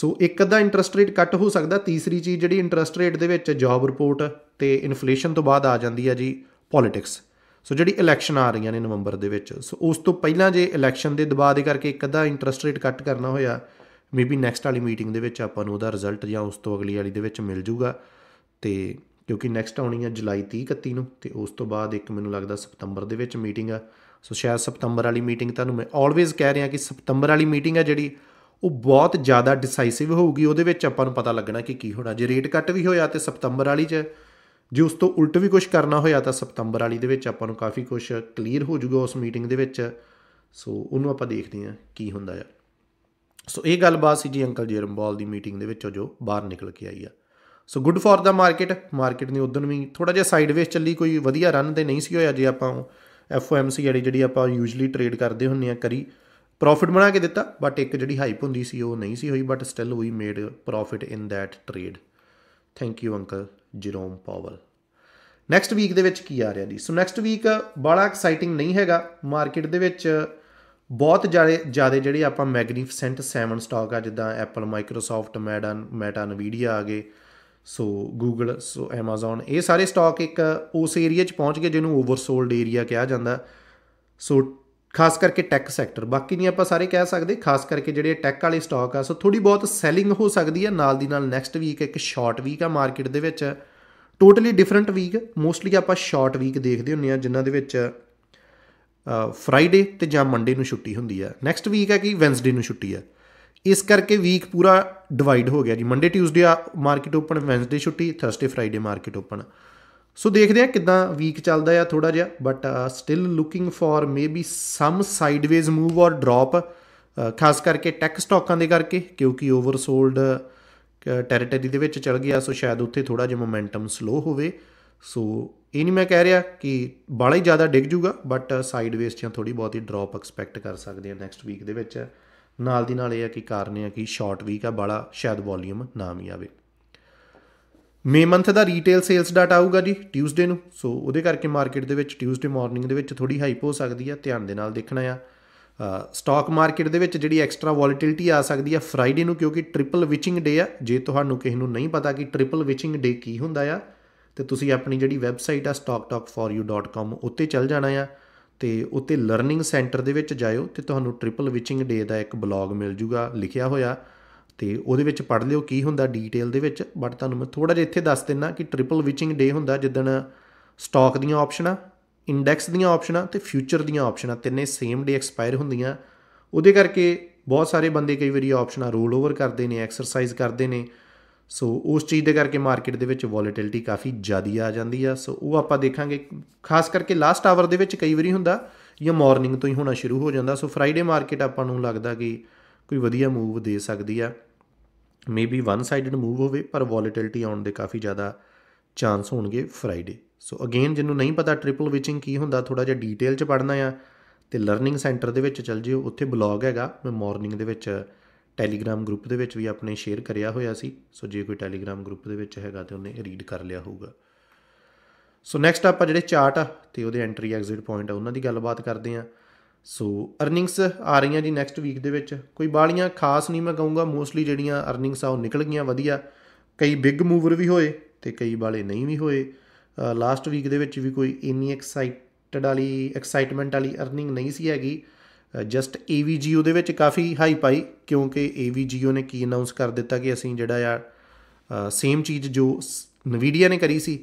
S1: ਸੋ ਇੱਕ ਅੱਧਾ ਇੰਟਰਸਟ ਰੇਟ ਕੱਟ ਹੋ ਸਕਦਾ ਤੀਸਰੀ ਚੀਜ਼ ਜਿਹੜੀ ਇੰਟਰਸਟ ਰੇਟ ਦੇ ਵਿੱਚ ਜੌਬ ਰਿਪੋਰਟ ਤੇ ਇਨਫਲੇਸ਼ਨ ਤੋਂ ਬਾਅਦ ਆ ਜਾਂਦੀ ਹੈ ਜੀ ਪੋਲਿਟਿਕਸ ਸੋ ਜਿਹੜੀ ਇਲੈਕਸ਼ਨ ਆ ਰਹੀਆਂ ਨੇ ਨਵੰਬਰ ਦੇ ਵਿੱਚ ਸੋ ਉਸ ਤੋਂ ਪਹਿਲਾਂ ਜੇ ਇਲੈਕਸ਼ਨ ਦੇ ਦਬਾਅ ਦੇ ਕਰਕੇ ਇੱਕ ਅੱਧਾ ਇੰਟਰਸਟ ਰੇਟ ਕੱਟ ਕਰਨਾ ਹੋਇਆ ਮੇਬੀ ਨੈਕਸਟ ਵਾਲੀ ਮੀਟਿੰਗ ਦੇ ਵਿੱਚ ਆਪਾਂ ਨੂੰ ਉਹਦਾ ਰਿਜ਼ਲਟ ਜਾਂ ਉਸ ਤੋਂ ਅਗਲੀ ਵਾਲੀ ਦੇ ਵਿੱਚ ਮਿਲ ਜੂਗਾ ਤੇ ਕਿਉਂਕਿ ਨੈਕਸਟ ਆਉਣੀ ਹੈ ਜੁਲਾਈ 30 31 ਨੂੰ ਤੇ ਉਸ ਤੋਂ ਬਾਅਦ ਇੱਕ ਮੈਨੂੰ ਲੱਗਦਾ ਸਪਟੰਬਰ ਦੇ ਵਿੱਚ ਮੀਟਿੰਗ ਆ ਸੋ ਸ਼ਾਇਦ ਸਪਟੰਬਰ ਵਾਲੀ ਮੀਟਿੰਗ ਤੁਹਾਨੂੰ ਮੈਂ ਆਲਵੇਜ਼ ਕਹਿ ਰਿਹਾ ਕਿ ਸਪਟੰਬਰ ਵਾਲੀ ਮੀਟਿੰਗ ਆ ਜਿਹੜੀ ਉਹ ਬਹੁਤ ਜ਼ਿਆਦਾ ਡਿਸਾਈਸਿਵ ਹੋਊਗੀ ਉਹਦੇ ਵਿੱਚ ਆਪਾਂ ਨੂੰ ਪਤਾ ਲੱਗਣਾ ਕਿ ਕੀ ਹੋਣਾ ਜੇ ਰੇਟ ਕੱਟ ਵੀ ਹੋਇਆ ਤੇ ਸਪਟੰਬਰ ਵਾਲੀ 'ਚ ਜੇ ਉਸ ਤੋਂ ਉਲਟ ਵੀ ਕੁਝ ਕਰਨਾ ਹੋਇਆ ਤਾਂ ਸਪਟੰਬਰ ਵਾਲੀ ਦੇ ਵਿੱਚ ਆਪਾਂ ਨੂੰ ਕਾਫੀ ਕੁਝ ਕਲੀਅਰ ਹੋ ਜਾਊਗਾ ਉਸ ਮੀਟਿੰਗ ਦੇ ਵਿੱਚ ਸੋ ਉਹਨੂੰ ਆਪਾਂ ਦੇਖਦੇ ਹਾਂ ਕੀ ਹੁੰਦਾ ਆ ਸੋ ਇਹ ਗੱਲਬਾਤ ਸੀ ਜੀ ਅੰਕਲ ਜੇਰਮਬਾਲ ਦੀ ਮੀਟਿੰਗ ਦੇ ਵਿੱਚੋਂ ਜੋ ਬਾਹਰ ਨਿਕਲ ਕੇ ਆਈ ਆ so good for the market market ਨੇ ਉਦੋਂ ਵੀ ਥੋੜਾ ਜਿਹਾ ਸਾਈਡਵੇਸ ਚੱਲੀ ਕੋਈ ਵਧੀਆ ਰਨ ਤੇ ਨਹੀਂ ਸੀ ਹੋਇਆ ਜੇ ਆਪਾਂ ਐਫਓਐਮਸੀ ਜਿਹੜੀ ਜਿਹੜੀ ਆਪਾਂ ਯੂਜੂਲੀ ਟ੍ਰੇਡ ਕਰਦੇ ਹੁੰਨੇ ਆ ਕਰੀ ਪ੍ਰੋਫਿਟ ਬਣਾ ਕੇ ਦਿੱਤਾ ਬਟ ਇੱਕ ਜਿਹੜੀ ਹਾਈਪ ਹੁੰਦੀ ਸੀ ਉਹ ਨਹੀਂ ਸੀ ਹੋਈ but still we made profit in that trade thank you uncle Jerome Powell next week ਦੇ ਵਿੱਚ ਕੀ ਆ ਰਿਹਾ ਜੀ ਸੋ ਨੈਕਸਟ ਵੀਕ ਬੜਾ ਐਕਸਾਈਟਿੰਗ ਨਹੀਂ ਹੈਗਾ ਮਾਰਕੀਟ ਦੇ ਵਿੱਚ ਬਹੁਤ ਜਿਆਦਾ ਜਿਹੜੇ ਆਪਾਂ ਮੈਗਨੀਫੀਸੈਂਟ 7 ਸਟਾਕ ਆ ਜਿੱਦਾਂ ਐਪਲ ਮਾਈਕਰੋਸਾਫਟ ਮੈਡਨ ਮੈਟਾ ਨਵੀਡੀਆ ਆ ਗਏ ਸੋ ਗੂਗਲ ਸੋ ਐਮਾਜ਼ਨ ਇਹ ਸਾਰੇ ਸਟਾਕ ਇੱਕ ਉਸ ਏਰੀਆ 'ਚ ਪਹੁੰਚ ਗਏ ਜਿਹਨੂੰ ਓਵਰਸੋਲਡ ਏਰੀਆ ਕਿਹਾ ਜਾਂਦਾ ਸੋ ਖਾਸ ਕਰਕੇ ਟੈਕ ਸੈਕਟਰ ਬਾਕੀ ਨਹੀਂ ਆਪਾਂ ਸਾਰੇ ਕਹਿ ਸਕਦੇ ਖਾਸ ਕਰਕੇ ਜਿਹੜੇ ਟੈਕ ਵਾਲੇ ਸਟਾਕ ਆ ਸੋ ਥੋੜੀ ਬਹੁਤ ਸੈਲਿੰਗ ਹੋ ਸਕਦੀ ਹੈ ਨਾਲ ਦੀ ਨਾਲ ਨੈਕਸਟ ਵੀਕ ਇੱਕ ਸ਼ਾਰਟ ਵੀਕ ਆ ਮਾਰਕੀਟ ਦੇ ਵਿੱਚ ਟੋਟਲੀ ਡਿਫਰੈਂਟ ਵੀਕ ਮੋਸਟਲੀ ਆਪਾਂ ਸ਼ਾਰਟ ਵੀਕ ਦੇਖਦੇ ਹੁੰਨੇ ਆ ਜਿਨ੍ਹਾਂ ਦੇ ਵਿੱਚ ਫਰਾਈਡੇ ਤੇ ਜਾਂ ਮੰਡੇ ਨੂੰ ਛੁੱਟੀ ਹੁੰਦੀ ਆ ਨੈਕਸਟ ਵੀਕ ਆ ਕਿ ਵੈਨਸਡੇ ਨੂੰ ਛੁੱਟੀ ਆ ਇਸ ਕਰਕੇ ਵੀਕ ਪੂਰਾ ਡਿਵਾਈਡ ਹੋ ਗਿਆ ਜੀ Monday Tuesday market open Wednesday ਛੁੱਟੀ Thursday Friday market open so ਦੇਖਦੇ ਆ ਕਿਦਾਂ ਵੀਕ ਚੱਲਦਾ ਆ ਥੋੜਾ ਜਿਹਾ but still looking for maybe some sideways move or drop ਖਾਸ ਕਰਕੇ ਟੈਕ ਸਟਾਕਾਂ ਦੇ ਕਰਕੇ ਕਿਉਂਕਿ ਓਵਰਸੋਲਡ ਟੈਰੀਟਰੀ uh, ਦੇ ਵਿੱਚ ਚੱਲ ਗਿਆ ਸੋ ਸ਼ਾਇਦ ਉੱਥੇ ਥੋੜਾ ਜਿਹਾ ਮੋਮੈਂਟਮ ਸਲੋ ਹੋਵੇ ਸੋ ਇਹ ਨਹੀਂ ਮੈਂ ਕਹਿ ਰਿਹਾ ਕਿ ਬਾਲਾ ਹੀ ਜ਼ਿਆਦਾ ਡਿੱਗ ਜੂਗਾ ਬਟ ਸਾਈਡਵੇਜ਼ ਜਾਂ ਥੋੜੀ ਬਹੁਤੀ ਡ੍ਰੌਪ ਐਕਸਪੈਕਟ ਕਰ ਸਕਦੇ ਆ ਨੈਕਸਟ ਵੀਕ ਦੇ ਵਿੱਚ ਨਾਲ ਦੀ ਨਾਲ ਇਹ ਆ ਕਿ ਕਾਰਨ ਇਹ ਆ ਕਿ ਸ਼ਾਰਟ ਵੀਕ ਆ ਬਾਲਾ ਸ਼ਾਇਦ ਵੋਲਿਊਮ ਨਾ ਵੀ ਆਵੇ ਮੇ ਮੰਥ ਦਾ ਰੀਟੇਲ ਸੇਲਸ ਡਾਟਾ ਆਊਗਾ ਜੀ ਟਿਊਜ਼ਡੇ ਨੂੰ ਸੋ ਉਹਦੇ ਕਰਕੇ ਮਾਰਕੀਟ ਦੇ ਵਿੱਚ ਟਿਊਜ਼ਡੇ ਮਾਰਨਿੰਗ ਦੇ ਵਿੱਚ ਥੋੜੀ ਹਾਈਪ ਹੋ ਸਕਦੀ ਆ ਧਿਆਨ ਦੇ ਨਾਲ ਦੇਖਣਾ ਆ ਸਟਾਕ ਮਾਰਕੀਟ ਦੇ ਵਿੱਚ ਜਿਹੜੀ ਐਕਸਟਰਾ ਵੋਲਟੀਲਿਟੀ ਆ ਸਕਦੀ ਆ ਫਰਾਈਡੇ ਨੂੰ ਕਿਉਂਕਿ ਟ੍ਰਿਪਲ ਵਿਚਿੰਗ ਡੇ ਆ ਜੇ ਤੁਹਾਨੂੰ ਕਿਸੇ ਨੂੰ ਨਹੀਂ ਪਤਾ ਕਿ ਟ੍ਰਿਪਲ ਵਿਚਿੰਗ ਡੇ ਕੀ ਹੁੰਦਾ ਆ ਤੇ ਤੁਸੀਂ ਆਪਣੀ ਜਿਹੜੀ ਵੈਬਸਾਈਟ ਆ stocktalkforyou.com ਉੱਤੇ ਚੱਲ ਜਾਣਾ ਆ ਤੇ ਉੱਤੇ ਲਰਨਿੰਗ ਸੈਂਟਰ ਦੇ ਵਿੱਚ ਜਾਇਓ ਤੇ ਤੁਹਾਨੂੰ ਟ੍ਰਿਪਲ ਵਿਚਿੰਗ ਡੇ ਦਾ ਇੱਕ ਬਲੌਗ ਮਿਲ ਜੂਗਾ ਲਿਖਿਆ ਹੋਇਆ ਤੇ ਉਹਦੇ ਵਿੱਚ ਪੜ ਲਿਓ ਕੀ ਹੁੰਦਾ ਡੀਟੇਲ ਦੇ ਵਿੱਚ ਬਟ ਤੁਹਾਨੂੰ ਮੈਂ ਥੋੜਾ ਜਿਹਾ ਇੱਥੇ ਦੱਸ ਦਿੰਨਾ ਕਿ ਟ੍ਰਿਪਲ ਵਿਚਿੰਗ ਡੇ ਹੁੰਦਾ ਜਿੱਦਣ ਸਟਾਕ ਦੀਆਂ ਆਪਸ਼ਨਾਂ ਇੰਡੈਕਸ ਦੀਆਂ ਆਪਸ਼ਨਾਂ ਤੇ ਫਿਊਚਰ ਦੀਆਂ ਆਪਸ਼ਨਾਂ ਤਿੰਨੇ ਸੇਮ ਡੇ ਐਕਸਪਾਇਰ ਹੁੰਦੀਆਂ ਉਹਦੇ ਕਰਕੇ ਬਹੁਤ ਸਾਰੇ ਬੰਦੇ ਕਈ ਵਾਰੀ ਆਪਸ਼ਨਾਂ ਰੋਲ ਓਵਰ ਕਰਦੇ ਨੇ ਐਕਸਰਸਾਈਜ਼ ਕਰਦੇ ਨੇ ਸੋ ਉਸ ਚੀਜ਼ ਦੇ ਕਰਕੇ ਮਾਰਕੀਟ ਦੇ ਵਿੱਚ ਵੋਲੇਟਿਲਿਟੀ ਕਾਫੀ ਜ਼ਿਆਦੀ ਆ ਜਾਂਦੀ ਆ ਸੋ ਉਹ ਆਪਾਂ ਦੇਖਾਂਗੇ ਖਾਸ ਕਰਕੇ ਲਾਸਟ ਆਵਰ ਦੇ ਵਿੱਚ ਕਈ ਵਾਰੀ ਹੁੰਦਾ ਜਾਂ ਮਾਰਨਿੰਗ ਤੋਂ ਹੀ ਹੋਣਾ ਸ਼ੁਰੂ ਹੋ ਜਾਂਦਾ ਸੋ ਫਰਾਈਡੇ ਮਾਰਕੀਟ ਆਪਾਂ ਨੂੰ ਲੱਗਦਾ ਕਿ ਕੋਈ ਵਧੀਆ ਮੂਵ ਦੇ ਸਕਦੀ ਆ ਮੇਬੀ ਵਨ ਸਾਈਡਡ ਮੂਵ ਹੋਵੇ ਪਰ ਵੋਲੇਟਿਲਿਟੀ ਆਉਣ ਦੇ ਕਾਫੀ ਜ਼ਿਆਦਾ ਚਾਂਸ ਹੋਣਗੇ ਫਰਾਈਡੇ ਸੋ ਅਗੇਨ ਜਿਹਨੂੰ ਨਹੀਂ ਪਤਾ ਟ੍ਰਿਪਲ ਵਿਚਿੰਗ ਕੀ ਹੁੰਦਾ ਥੋੜਾ ਜਿਹਾ ਡੀਟੇਲ ਚ ਪੜਨਾ ਆ ਤੇ ਲਰਨਿੰਗ ਸੈਂਟਰ ਦੇ ਵਿੱਚ ਚੱਲ ਜਿਓ ਉੱਥੇ ਬਲੌਗ ਹੈਗਾ ਮੈਂ ਮਾਰਨਿੰਗ ਦੇ ਵਿੱਚ ਟੈਲੀਗ੍ਰam ਗਰੁੱਪ ਦੇ ਵਿੱਚ ਵੀ ਆਪਣੇ ਸ਼ੇਅਰ ਕਰਿਆ ਹੋਇਆ ਸੀ ਸੋ ਜੇ ਕੋਈ ਟੈਲੀਗ੍ਰam ਗਰੁੱਪ ਦੇ ਵਿੱਚ ਹੈਗਾ ਤੇ ਉਹਨੇ ਰੀਡ ਕਰ ਲਿਆ ਹੋਊਗਾ ਸੋ ਨੈਕਸਟ ਆਪਾਂ ਜਿਹੜੇ ਚਾਰਟ ਆ ਤੇ ਉਹਦੇ ਐਂਟਰੀ ਐਗਜ਼ਿਟ ਪੁਆਇੰਟ ਆ ਉਹਨਾਂ ਦੀ ਗੱਲਬਾਤ ਕਰਦੇ ਆਂ ਸੋ ਅਰਨਿੰਗਸ ਆ ਰਹੀਆਂ ਜੀ ਨੈਕਸਟ ਵੀਕ ਦੇ ਵਿੱਚ ਕੋਈ ਬਾਲੀਆਂ ਖਾਸ ਨਹੀਂ ਮੈਂ ਕਹੂੰਗਾ ਮੋਸਟਲੀ ਜਿਹੜੀਆਂ ਅਰਨਿੰਗਸ ਆ ਉਹ ਨਿਕਲ ਗਈਆਂ ਵਧੀਆ ਕਈ ਬਿਗ ਮੂਵਰ ਵੀ ਹੋਏ ਤੇ ਕਈ ਬਾਲੇ ਨਹੀਂ ਵੀ ਹੋਏ ਲਾਸਟ ਵੀਕ ਦੇ ਵਿੱਚ ਵੀ ਕੋਈ ਇੰਨੀ ਐਕਸਾਈਟਡ ਵਾਲੀ ਐਕਸਾਈਟਮੈਂਟ ਵਾਲੀ ਅਰਨਿੰਗ ਨਹੀਂ ਸੀ ਹੈਗੀ ਜਸਟ AVGO ਦੇ ਵਿੱਚ ਕਾਫੀ ਹਾਈ ਪਾਈ ਕਿਉਂਕਿ AVGO ਨੇ ਕੀ ਅਨਾਉਂਸ ਕਰ ਦਿੱਤਾ ਕਿ ਅਸੀਂ ਜਿਹੜਾ ਆ ਸੇਮ ਚੀਜ਼ ਜੋ ਨਵੀਡੀਆ ਨੇ ਕਰੀ ਸੀ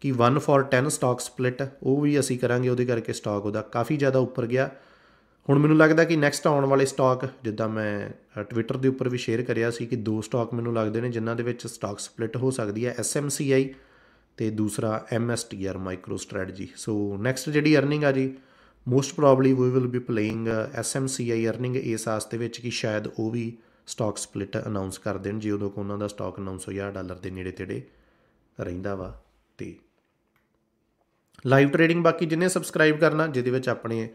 S1: ਕਿ 1 ਫॉर 10 ਸਟਾਕ ਸਪਲਿਟ ਉਹ ਵੀ ਅਸੀਂ ਕਰਾਂਗੇ ਉਹਦੇ ਕਰਕੇ ਸਟਾਕ ਉਹਦਾ ਕਾਫੀ ਜ਼ਿਆਦਾ ਉੱਪਰ ਗਿਆ ਹੁਣ ਮੈਨੂੰ ਲੱਗਦਾ ਕਿ ਨੈਕਸਟ ਆਉਣ ਵਾਲੇ ਸਟਾਕ ਜਿੱਦਾਂ ਮੈਂ ਟਵਿੱਟਰ ਦੇ ਉੱਪਰ ਵੀ ਸ਼ੇਅਰ ਕਰਿਆ ਸੀ ਕਿ ਦੋ ਸਟਾਕ ਮੈਨੂੰ ਲੱਗਦੇ ਨੇ ਜਿਨ੍ਹਾਂ ਦੇ ਵਿੱਚ ਸਟਾਕ ਸਪਲਿਟ ਹੋ ਸਕਦੀ ਹੈ ਆਈ ਤੇ ਦੂਸਰਾ ਆਰ ਮਾਈਕਰੋ ਸਟ੍ਰੈਟਜੀ ਸੋ ਨੈਕਸਟ ਜਿਹੜੀ ਅਰਨਿੰਗ ਆ ਜੀ most probably we will be playing ਆਈ ਅਰਨਿੰਗ ਇਸ ਆਸਤੇ ਵਿੱਚ ਕਿ ਸ਼ਾਇਦ ਉਹ ਵੀ ਸਟਾਕ ਸਪਲਿਟ ਅਨਾਉਂਸ ਕਰ ਦੇਣ ਜੇ ਉਦੋਂ ਕੋ ਉਹਨਾਂ ਦਾ ਸਟਾਕ 900000 ਡਾਲਰ ਦੇ ਨੇੜੇ ਤੇੜੇ ਰਹਿੰਦਾ ਵਾ ਤੇ ਲਾਈਵ ਟ੍ਰੇਡਿੰਗ ਬਾਕੀ ਜਿੰਨੇ ਸਬਸਕ੍ਰਾਈਬ ਕਰਨਾ ਜਿਹਦੇ ਵਿੱਚ ਆਪਣੇ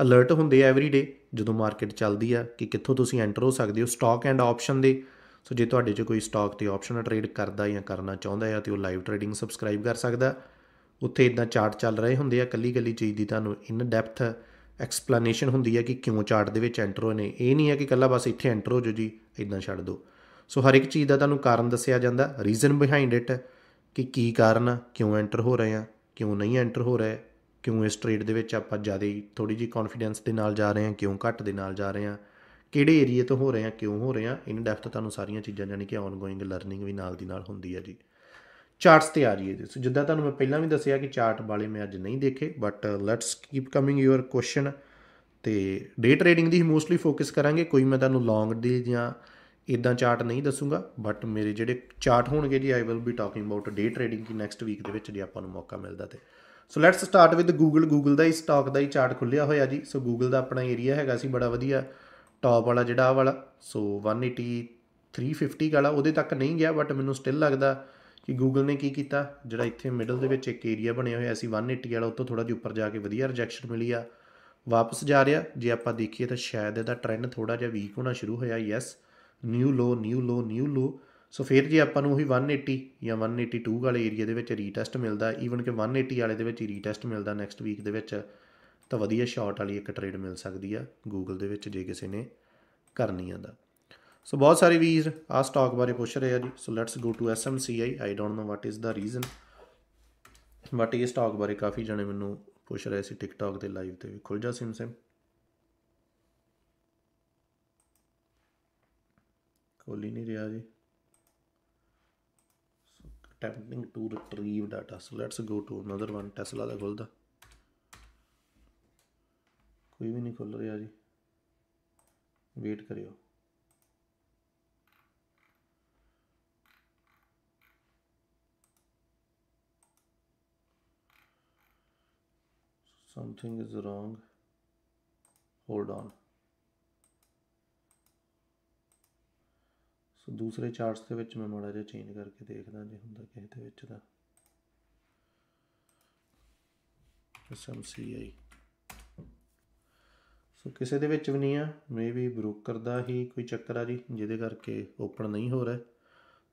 S1: ਅਲਰਟ ਹੁੰਦੇ ਆ ਐਵਰੀ ਡੇ ਜਦੋਂ ਮਾਰਕੀਟ ਚੱਲਦੀ ਆ ਕਿ ਕਿੱਥੋਂ ਤੁਸੀਂ ਐਂਟਰ ਹੋ ਸਕਦੇ ਹੋ ਸਟਾਕ ਐਂਡ ਆਪਸ਼ਨ ਦੇ ਸੋ ਜੇ ਤੁਹਾਡੇ 'ਚ ਕੋਈ ਸਟਾਕ ਤੇ ਆਪਸ਼ਨ ਟ੍ਰੇਡ ਕਰਦਾ ਜਾਂ ਕਰਨਾ ਚਾਹੁੰਦਾ ਆ ਤੇ ਉਹ ਲਾਈਵ ਟ੍ਰੇਡਿੰਗ ਸਬਸਕ੍ਰਾਈਬ ਕਰ ਸਕਦਾ ਉੱਥੇ ਇਦਾਂ ਚਾਰਟ ਚੱਲ ਰਹੇ ਹੁੰਦੇ ਆ ਕੱਲੀ-ਕੱਲੀ ਚੀਜ਼ ਦੀ ਤੁਹਾਨੂੰ ਇਨ ਡੈਪਥ ਐਕਸਪਲੇਨੇਸ਼ਨ ਹੁੰਦੀ ਹੈ ਕਿ ਕਿਉਂ ਚਾਰਟ ਦੇ ਵਿੱਚ ਐਂਟਰ ਹੋ ਨੇ ਇਹ ਨਹੀਂ ਹੈ ਕਿ ਕੱਲਾ ਬਸ ਇੱਥੇ ਐਂਟਰ ਹੋ ਜੋ ਜੀ ਇਦਾਂ ਛੱਡ ਦਿਓ ਸੋ ਹਰ ਇੱਕ ਚੀਜ਼ ਦਾ ਤੁਹਾਨੂੰ ਕਾਰਨ ਦੱਸਿਆ ਜਾਂਦਾ ਰੀਜ਼ਨ ਬਿਹਾਈਂਡ ਇਟ ਕਿ ਕੀ ਕਾਰਨ ਕਿਉਂ ਐਂਟਰ ਹੋ ਰਹੇ ਆ ਕਿਉਂ ਨਹੀਂ ਐਂਟਰ ਹੋ ਰਹੇ ਕਿਉਂ ਇਸ ਟ੍ਰੇਡ ਦੇ ਵਿੱਚ ਆਪਾਂ ਜ਼ਿਆਦਾ ਥੋੜੀ ਜੀ ਕੌਨਫੀਡੈਂਸ ਦੇ ਨਾਲ ਜਾ ਰਹੇ ਹਾਂ ਕਿਉਂ ਘੱਟ ਦੇ ਨਾਲ ਜਾ ਰਹੇ ਹਾਂ ਕਿਹੜੇ ਏਰੀਆ ਤੋਂ ਹੋ ਰਹੇ ਹਾਂ ਕਿਉਂ ਹੋ ਰਹੇ ਹਾਂ ਇਨ ਡੈਪਥ ਤੁਹਾਨੂੰ ਸਾਰੀਆਂ ਚੀਜ਼ਾਂ ਜਾਨੀ ਕਿ ਆਨਗੋਇੰਗ ਲਰਨਿੰਗ ਵੀ ਨਾਲ ਦੀ ਨਾਲ ਹੁੰਦੀ ਹੈ ਜੀ ਚਾਰਟਸ ਤੇ ਆ ਜਾਈਏ ਜੀ ਸੋ ਜਿੱਦਾਂ ਤੁਹਾਨੂੰ ਮੈਂ ਪਹਿਲਾਂ ਵੀ ਦੱਸਿਆ ਕਿ ਚਾਰਟ ਵਾਲੇ ਮੈਂ ਅੱਜ ਨਹੀਂ ਦੇਖੇ but let's keep coming your question ਤੇ ਡੇ ਟ੍ਰੇਡਿੰਗ ਦੀ ਮੋਸਟਲੀ ਫੋਕਸ ਕਰਾਂਗੇ ਕੋਈ ਮੈਂ ਤੁਹਾਨੂੰ ਲੌਂਗ ਦੀ ਜਾਂ ਇਦਾਂ ਚਾਰਟ ਨਹੀਂ ਦੱਸੂਗਾ ਬਟ ਮੇਰੇ ਜਿਹੜੇ ਚਾਰਟ ਹੋਣਗੇ ਜੀ I will be talking about day trading ਕੀ ਨੈਕਸਟ ਵੀਕ ਦੇ ਵਿੱਚ ਜੇ ਆਪਾਂ ਨੂੰ ਮੌਕਾ ਮਿਲਦਾ ਤੇ so let's start with Google Google ਦਾ ਹੀ ਸਟਾਕ ਦਾ ਹੀ ਚਾਰਟ ਖੁੱਲਿਆ ਹੋਇਆ ਜੀ ਸੋ ਗੂਗਲ ਦਾ ਆਪਣਾ ਏਰੀਆ ਹੈਗਾ ਸੀ ਬੜਾ ਵਧੀਆ ਟਾਪ ਵਾਲਾ ਜਿਹੜਾ ਆ ਵਾਲਾ ਸੋ 180 350 ਵਾਲਾ ਉਹਦੇ ਤੱਕ ਨਹੀਂ ਗਿਆ ਬਟ ਮੈਨੂੰ ਸਟਿਲ ਲੱਗਦਾ ਕਿ ਗੂਗਲ ਨੇ ਕੀ ਕੀਤਾ ਜਿਹੜਾ ਇੱਥੇ ਮਿਡਲ ਦੇ ਵਿੱਚ ਇੱਕ ਏਰੀਆ ਬਣਿਆ ਹੋਇਆ ਸੀ 180 ਵਾਲਾ ਉੱਤੋਂ ਥੋੜਾ ਜਿਹਾ ਉੱਪਰ ਜਾ ਕੇ ਵਧੀਆ ਰਿਜੈਕਸ਼ਨ ਮਿਲੀ ਆ ਵਾਪਸ ਜਾ ਰਿਹਾ ਜੇ ਆਪਾਂ ਦੇਖੀਏ ਤਾਂ ਸ਼ਾਇਦ ਇਹਦਾ ਟ੍ਰੈਂਡ ਥੋੜਾ ਜਿਹਾ ਵੀਕ ਹੋਣਾ ਸ਼ੁਰੂ ਹੋਇਆ yes new low new low new low so ਫਿਰ ਜੇ ਆਪਾਂ ਨੂੰ ਉਹੀ 180 ਜਾਂ 182 ਵਾਲੇ ਏਰੀਆ ਦੇ ਵਿੱਚ ਰੀਟੈਸਟ ਮਿਲਦਾ ਈਵਨ ਕਿ 180 ਵਾਲੇ ਦੇ ਵਿੱਚ ਰੀਟੈਸਟ ਮਿਲਦਾ ਨੈਕਸਟ ਵੀਕ ਦੇ ਵਿੱਚ ਤਾਂ ਵਧੀਆ ਸ਼ਾਰਟ ਵਾਲੀ ਇੱਕ ਟ੍ਰੇਡ ਮਿਲ ਸਕਦੀ ਆ ਗੂਗਲ ਦੇ ਵਿੱਚ ਜੇ ਕਿਸੇ ਨੇ ਕਰਨੀ ਆ ਦਾ ਸੋ ਬਹੁਤ ਸਾਰੇ ਵੀਰ ਆ ਸਟਾਕ ਬਾਰੇ ਪੁੱਛ ਰਹੇ ਆ ਜੀ so let's go to SMCI I don't know what is the reason but ਇਹ ਸਟਾਕ ਬਾਰੇ ਕਾਫੀ ਜਣੇ ਮੈਨੂੰ ਪੁੱਛ ਰਹੇ ਸੀ ਟਿਕਟੌਕ ਤੇ ਲਾਈਵ ਤੇ ਵੀ ਖੁੱਲ ਜਾ ਸਿਮ ਸਿਮ ਕੋਲੀ ਨਹੀਂ ਰਿਹਾ ਜੀ attempting to retrieve data so let's go to another one tesla ਦਾ ਖੁੱਲਦਾ ਕੋਈ ਵੀ ਨਹੀਂ ਖੁੱਲ ਰਿਹਾ ਜੀ ਵੇਟ ਕਰਿਓ something is wrong hold on ਸੋ ਦੂਸਰੇ ਚਾਰਟਸ ਦੇ ਵਿੱਚ ਮੈਂ ਮਾੜਾ ਜਿਹਾ ਚੇਂਜ ਕਰਕੇ ਦੇਖਦਾ ਜੇ ਹੁੰਦਾ ਕਿਸੇ ਦੇ ਵਿੱਚ ਦਾ ਸਮਸੀਏ ਸੋ ਕਿਸੇ ਦੇ ਵਿੱਚ ਵੀ ਨਹੀਂ ਆ ਮੇਬੀ ਬ੍ਰੋਕਰ ਦਾ ਹੀ ਕੋਈ ਚੱਕਰ ਆ ਜੀ ਜਿਹਦੇ ਕਰਕੇ ਓਪਨ ਨਹੀਂ ਹੋ ਰਿਹਾ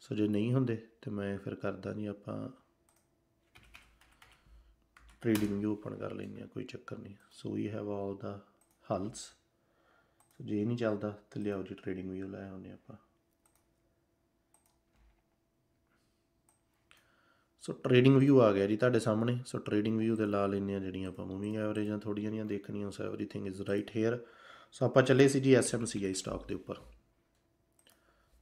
S1: ਸੋ ਜੇ ਨਹੀਂ ਹੁੰਦੇ ਤੇ ਮੈਂ ਫਿਰ ਕਰਦਾ ਜੀ ਆਪਾਂ ਟ੍ਰੇਡਿੰਗ ਵੀ ਓਪਨ ਕਰ ਲੈਂਦੇ ਆ ਕੋਈ ਚੱਕਰ ਨਹੀਂ ਸੋ ਵੀ ਹੈਵ ਆਲ ਦਾ ਹਲਸ ਸੋ ਜੇ ਨਹੀਂ ਚੱਲਦਾ ਤੇ ਲਿਆਓ ਜੀ ਟ੍ਰੇਡਿੰਗ ਵੀ ਲੈ ਆਉਂਦੇ ਆਪਾਂ ਸੋ ਟ੍ਰੇਡਿੰਗ ਵਿਊ ਆ ਗਿਆ ਜੀ ਤੁਹਾਡੇ ਸਾਹਮਣੇ ਸੋ ਟ੍ਰੇਡਿੰਗ ਵਿਊ ਤੇ ਲਾ ਲੈਨੇ ਆ ਜਿਹੜੀਆਂ ਆਪਾਂ ਮੂਵਿੰਗ ਐਵਰੇਜਾਂ ਥੋੜੀਆਂ ਜੀਆਂ ਦੇਖਣੀਆਂ so everything is right here so ਆਪਾਂ ਚੱਲੇ ਸੀ ਜੀ ਐਸਐਮਸੀਆਈ ਸਟਾਕ ਦੇ ਉੱਪਰ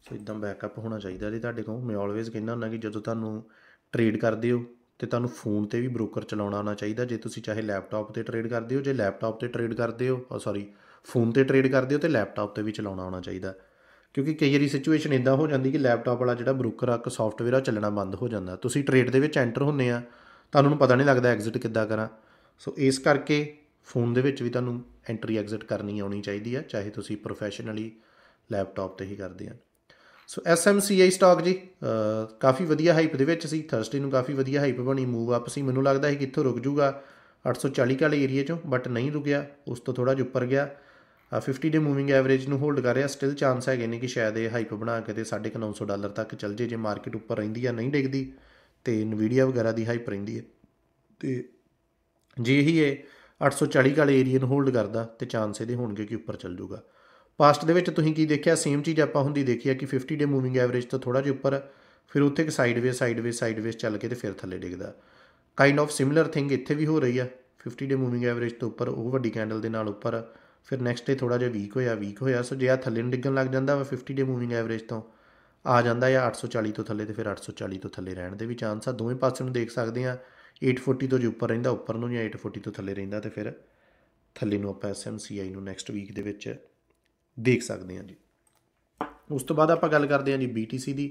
S1: ਸੋ ਇਦਾਂ ਬੈਕਅਪ ਹੋਣਾ ਚਾਹੀਦਾ ਜੀ ਤੁਹਾਡੇ ਕੋਲ ਮੈਂ ਆਲਵੇਜ਼ ਕਹਿੰਦਾ ਹੁੰਦਾ ਕਿ ਜਦੋਂ ਤੁਹਾਨੂੰ ਟ੍ਰੇਡ ਕਰਦੇ ਹੋ ਤੇ ਤੁਹਾਨੂੰ ਫੋਨ ਤੇ ਵੀ ਬ੍ਰੋਕਰ ਚਲਾਉਣਾ ਆਉਣਾ ਚਾਹੀਦਾ ਜੇ ਤੁਸੀਂ ਚਾਹੇ ਲੈਪਟਾਪ ਤੇ ਟ੍ਰੇਡ ਕਰਦੇ ਹੋ ਜੇ ਲੈਪਟਾਪ ਤੇ ਟ੍ਰੇਡ ਕਰਦੇ ਹੋ ਸੌਰੀ ਫੋਨ ਤੇ ਟ੍ਰੇਡ ਕਰਦੇ ਹੋ ਤੇ ਲੈਪਟਾਪ ਤੇ ਵੀ ਚਲਾਉਣਾ ਆਉਣਾ ਚਾਹੀਦਾ ਕਿਉਂਕਿ ਕਈ ਵਾਰੀ ਸਿਚੁਏਸ਼ਨ ਇਦਾਂ ਹੋ ਜਾਂਦੀ ਕਿ ਲੈਪਟਾਪ ਵਾਲਾ ਜਿਹੜਾ ਬ੍ਰੋਕਰ ਆ ਇੱਕ ਸੌਫਟਵੇਅਰ ਆ ਚੱਲਣਾ ਬੰਦ ਹੋ ਜਾਂਦਾ ਤੁਸੀਂ ਟ੍ਰੇਡ ਦੇ ਵਿੱਚ ਐਂਟਰ ਹੁੰਨੇ ਆ ਤੁਹਾਨੂੰ ਪਤਾ ਨਹੀਂ ਲੱਗਦਾ ਐਗਜ਼ਿਟ ਕਿੱਦਾਂ ਕਰਾਂ ਸੋ ਇਸ ਕਰਕੇ ਫੋਨ ਦੇ ਵਿੱਚ ਵੀ ਤੁਹਾਨੂੰ ਐਂਟਰੀ ਐਗਜ਼ਿਟ ਕਰਨੀ ਆਉਣੀ ਚਾਹੀਦੀ ਆ ਚਾਹੇ ਤੁਸੀਂ ਪ੍ਰੋਫੈਸ਼ਨਲੀ ਲੈਪਟਾਪ ਤੇ ਹੀ ਕਰਦੇ ਆ ਸੋ ਐਸਐਮਸੀਆਈ ਸਟਾਕ ਜੀ ਕਾਫੀ ਵਧੀਆ ਹਾਈਪ ਦੇ ਵਿੱਚ ਸੀ ਥਰਸਡੇ ਨੂੰ ਕਾਫੀ ਵਧੀਆ ਹਾਈਪ ਬਣੀ ਮੂਵ ਅਪ ਸੀ ਮੈਨੂੰ ਲੱਗਦਾ ਸੀ ਕਿੱਥੋਂ ਰੁਕ ਜਾਊਗਾ 840 ਵਾਲੇ ਏਰੀਆ ਚੋਂ ਬਟ ਨਹੀਂ ਰੁਕਿਆ ਉਸ ਤੋਂ ਥੋੜਾ ਜਿਹਾ ਉੱਪਰ ਗਿਆ 50 ਡੇ ਮੂਵਿੰਗ ਐਵਰੇਜ ਨੂੰ ਹੋਲਡ ਕਰ ਰਿਹਾ ਸਟਿਲ ਚਾਂਸ ਹੈਗੇ ਨੇ ਕਿ ਸ਼ਾਇਦ ਇਹ ਹਾਈਪ ਬਣਾ ਕੇ ਤੇ 950 ਡਾਲਰ ਤੱਕ ਚੱਲ ਜੇ ਜੇ ਮਾਰਕੀਟ ਉੱਪਰ ਰਹਿੰਦੀ ਆ ਨਹੀਂ ਡਿੱਗਦੀ ਤੇ ਨਵੀਡੀਆ ਵਗੈਰਾ ਦੀ ਹਾਈਪ ਰਹਿੰਦੀ ਹੈ ਤੇ ਜੇ ਹੀ ਇਹ 840 ਵਾਲੇ ਏਰੀਆ ਨੂੰ ਹੋਲਡ ਕਰਦਾ ਤੇ ਚਾਂਸ ਇਹਦੇ ਹੋਣਗੇ ਕਿ ਉੱਪਰ ਚੱਲ ਜਾਊਗਾ ਪਾਸਟ ਦੇ ਵਿੱਚ ਤੁਸੀਂ ਕੀ ਦੇਖਿਆ ਸੇਮ ਚੀਜ਼ ਆਪਾਂ ਹੁੰਦੀ ਦੇਖੀ ਆ ਕਿ 50 ਡੇ ਮੂਵਿੰਗ ਐਵਰੇਜ ਤੋਂ ਥੋੜਾ ਜਿਹਾ ਉੱਪਰ ਫਿਰ ਉੱਥੇ ਇੱਕ ਸਾਈਡਵੇ ਸਾਈਡਵੇ ਸਾਈਡਵੇ ਚੱਲ ਕੇ ਤੇ ਫਿਰ ਥੱਲੇ ਡਿੱਗਦਾ ਕਾਈਂਡ ਆਫ ਸਿਮਿਲਰ ਥਿੰਗ ਇੱਥੇ ਵੀ ਹੋ ਰਹੀ ਆ 50 ਡੇ ਮੂਵਿੰਗ ਐਵਰੇਜ ਤੋਂ ਉੱਪਰ ਉਹ ਵੱਡੀ ਕੈਂਡਲ ਦੇ ਨਾਲ ਉੱਪਰ ਫਿਰ ਨੈਕਸਟ ਡੇ ਥੋੜਾ ਜਿਹਾ ਵੀਕ ਹੋਇਆ ਵੀਕ ਹੋਇਆ ਸੋ ਜੇ ਆ ਥੱਲੇ ਨੂੰ ਡਿੱਗਣ ਲੱਗ ਜਾਂਦਾ ਵਾ 50 ਡੇ ਮੂਵਿੰਗ ਐਵਰੇਜ ਤੋਂ ਆ ਜਾਂਦਾ ਜਾਂ 840 ਤੋਂ ਥੱਲੇ ਤੇ ਫਿਰ 840 ਤੋਂ ਥੱਲੇ ਰਹਿਣ ਦੇ ਵੀ ਚਾਂਸ ਆ ਦੋਵੇਂ ਪਾਸੇ ਨੂੰ ਦੇਖ ਸਕਦੇ ਆ 840 ਤੋਂ ਜੇ ਉੱਪਰ ਰਹਿੰਦਾ ਉੱਪਰ ਨੂੰ ਜਾਂ 840 ਤੋਂ ਥੱਲੇ ਰਹਿੰਦਾ ਤੇ ਫਿਰ ਥੱਲੇ ਨੂੰ ਆਪਾਂ ਐਸਐਮਸੀਆਈ ਨੂੰ ਨੈਕਸਟ ਵੀਕ ਦੇ ਵਿੱਚ ਦੇਖ ਸਕਦੇ ਆ ਜੀ ਉਸ ਤੋਂ ਬਾਅਦ ਆਪਾਂ ਗੱਲ ਕਰਦੇ ਆ ਜੀ ਬੀਟੀਸੀ ਦੀ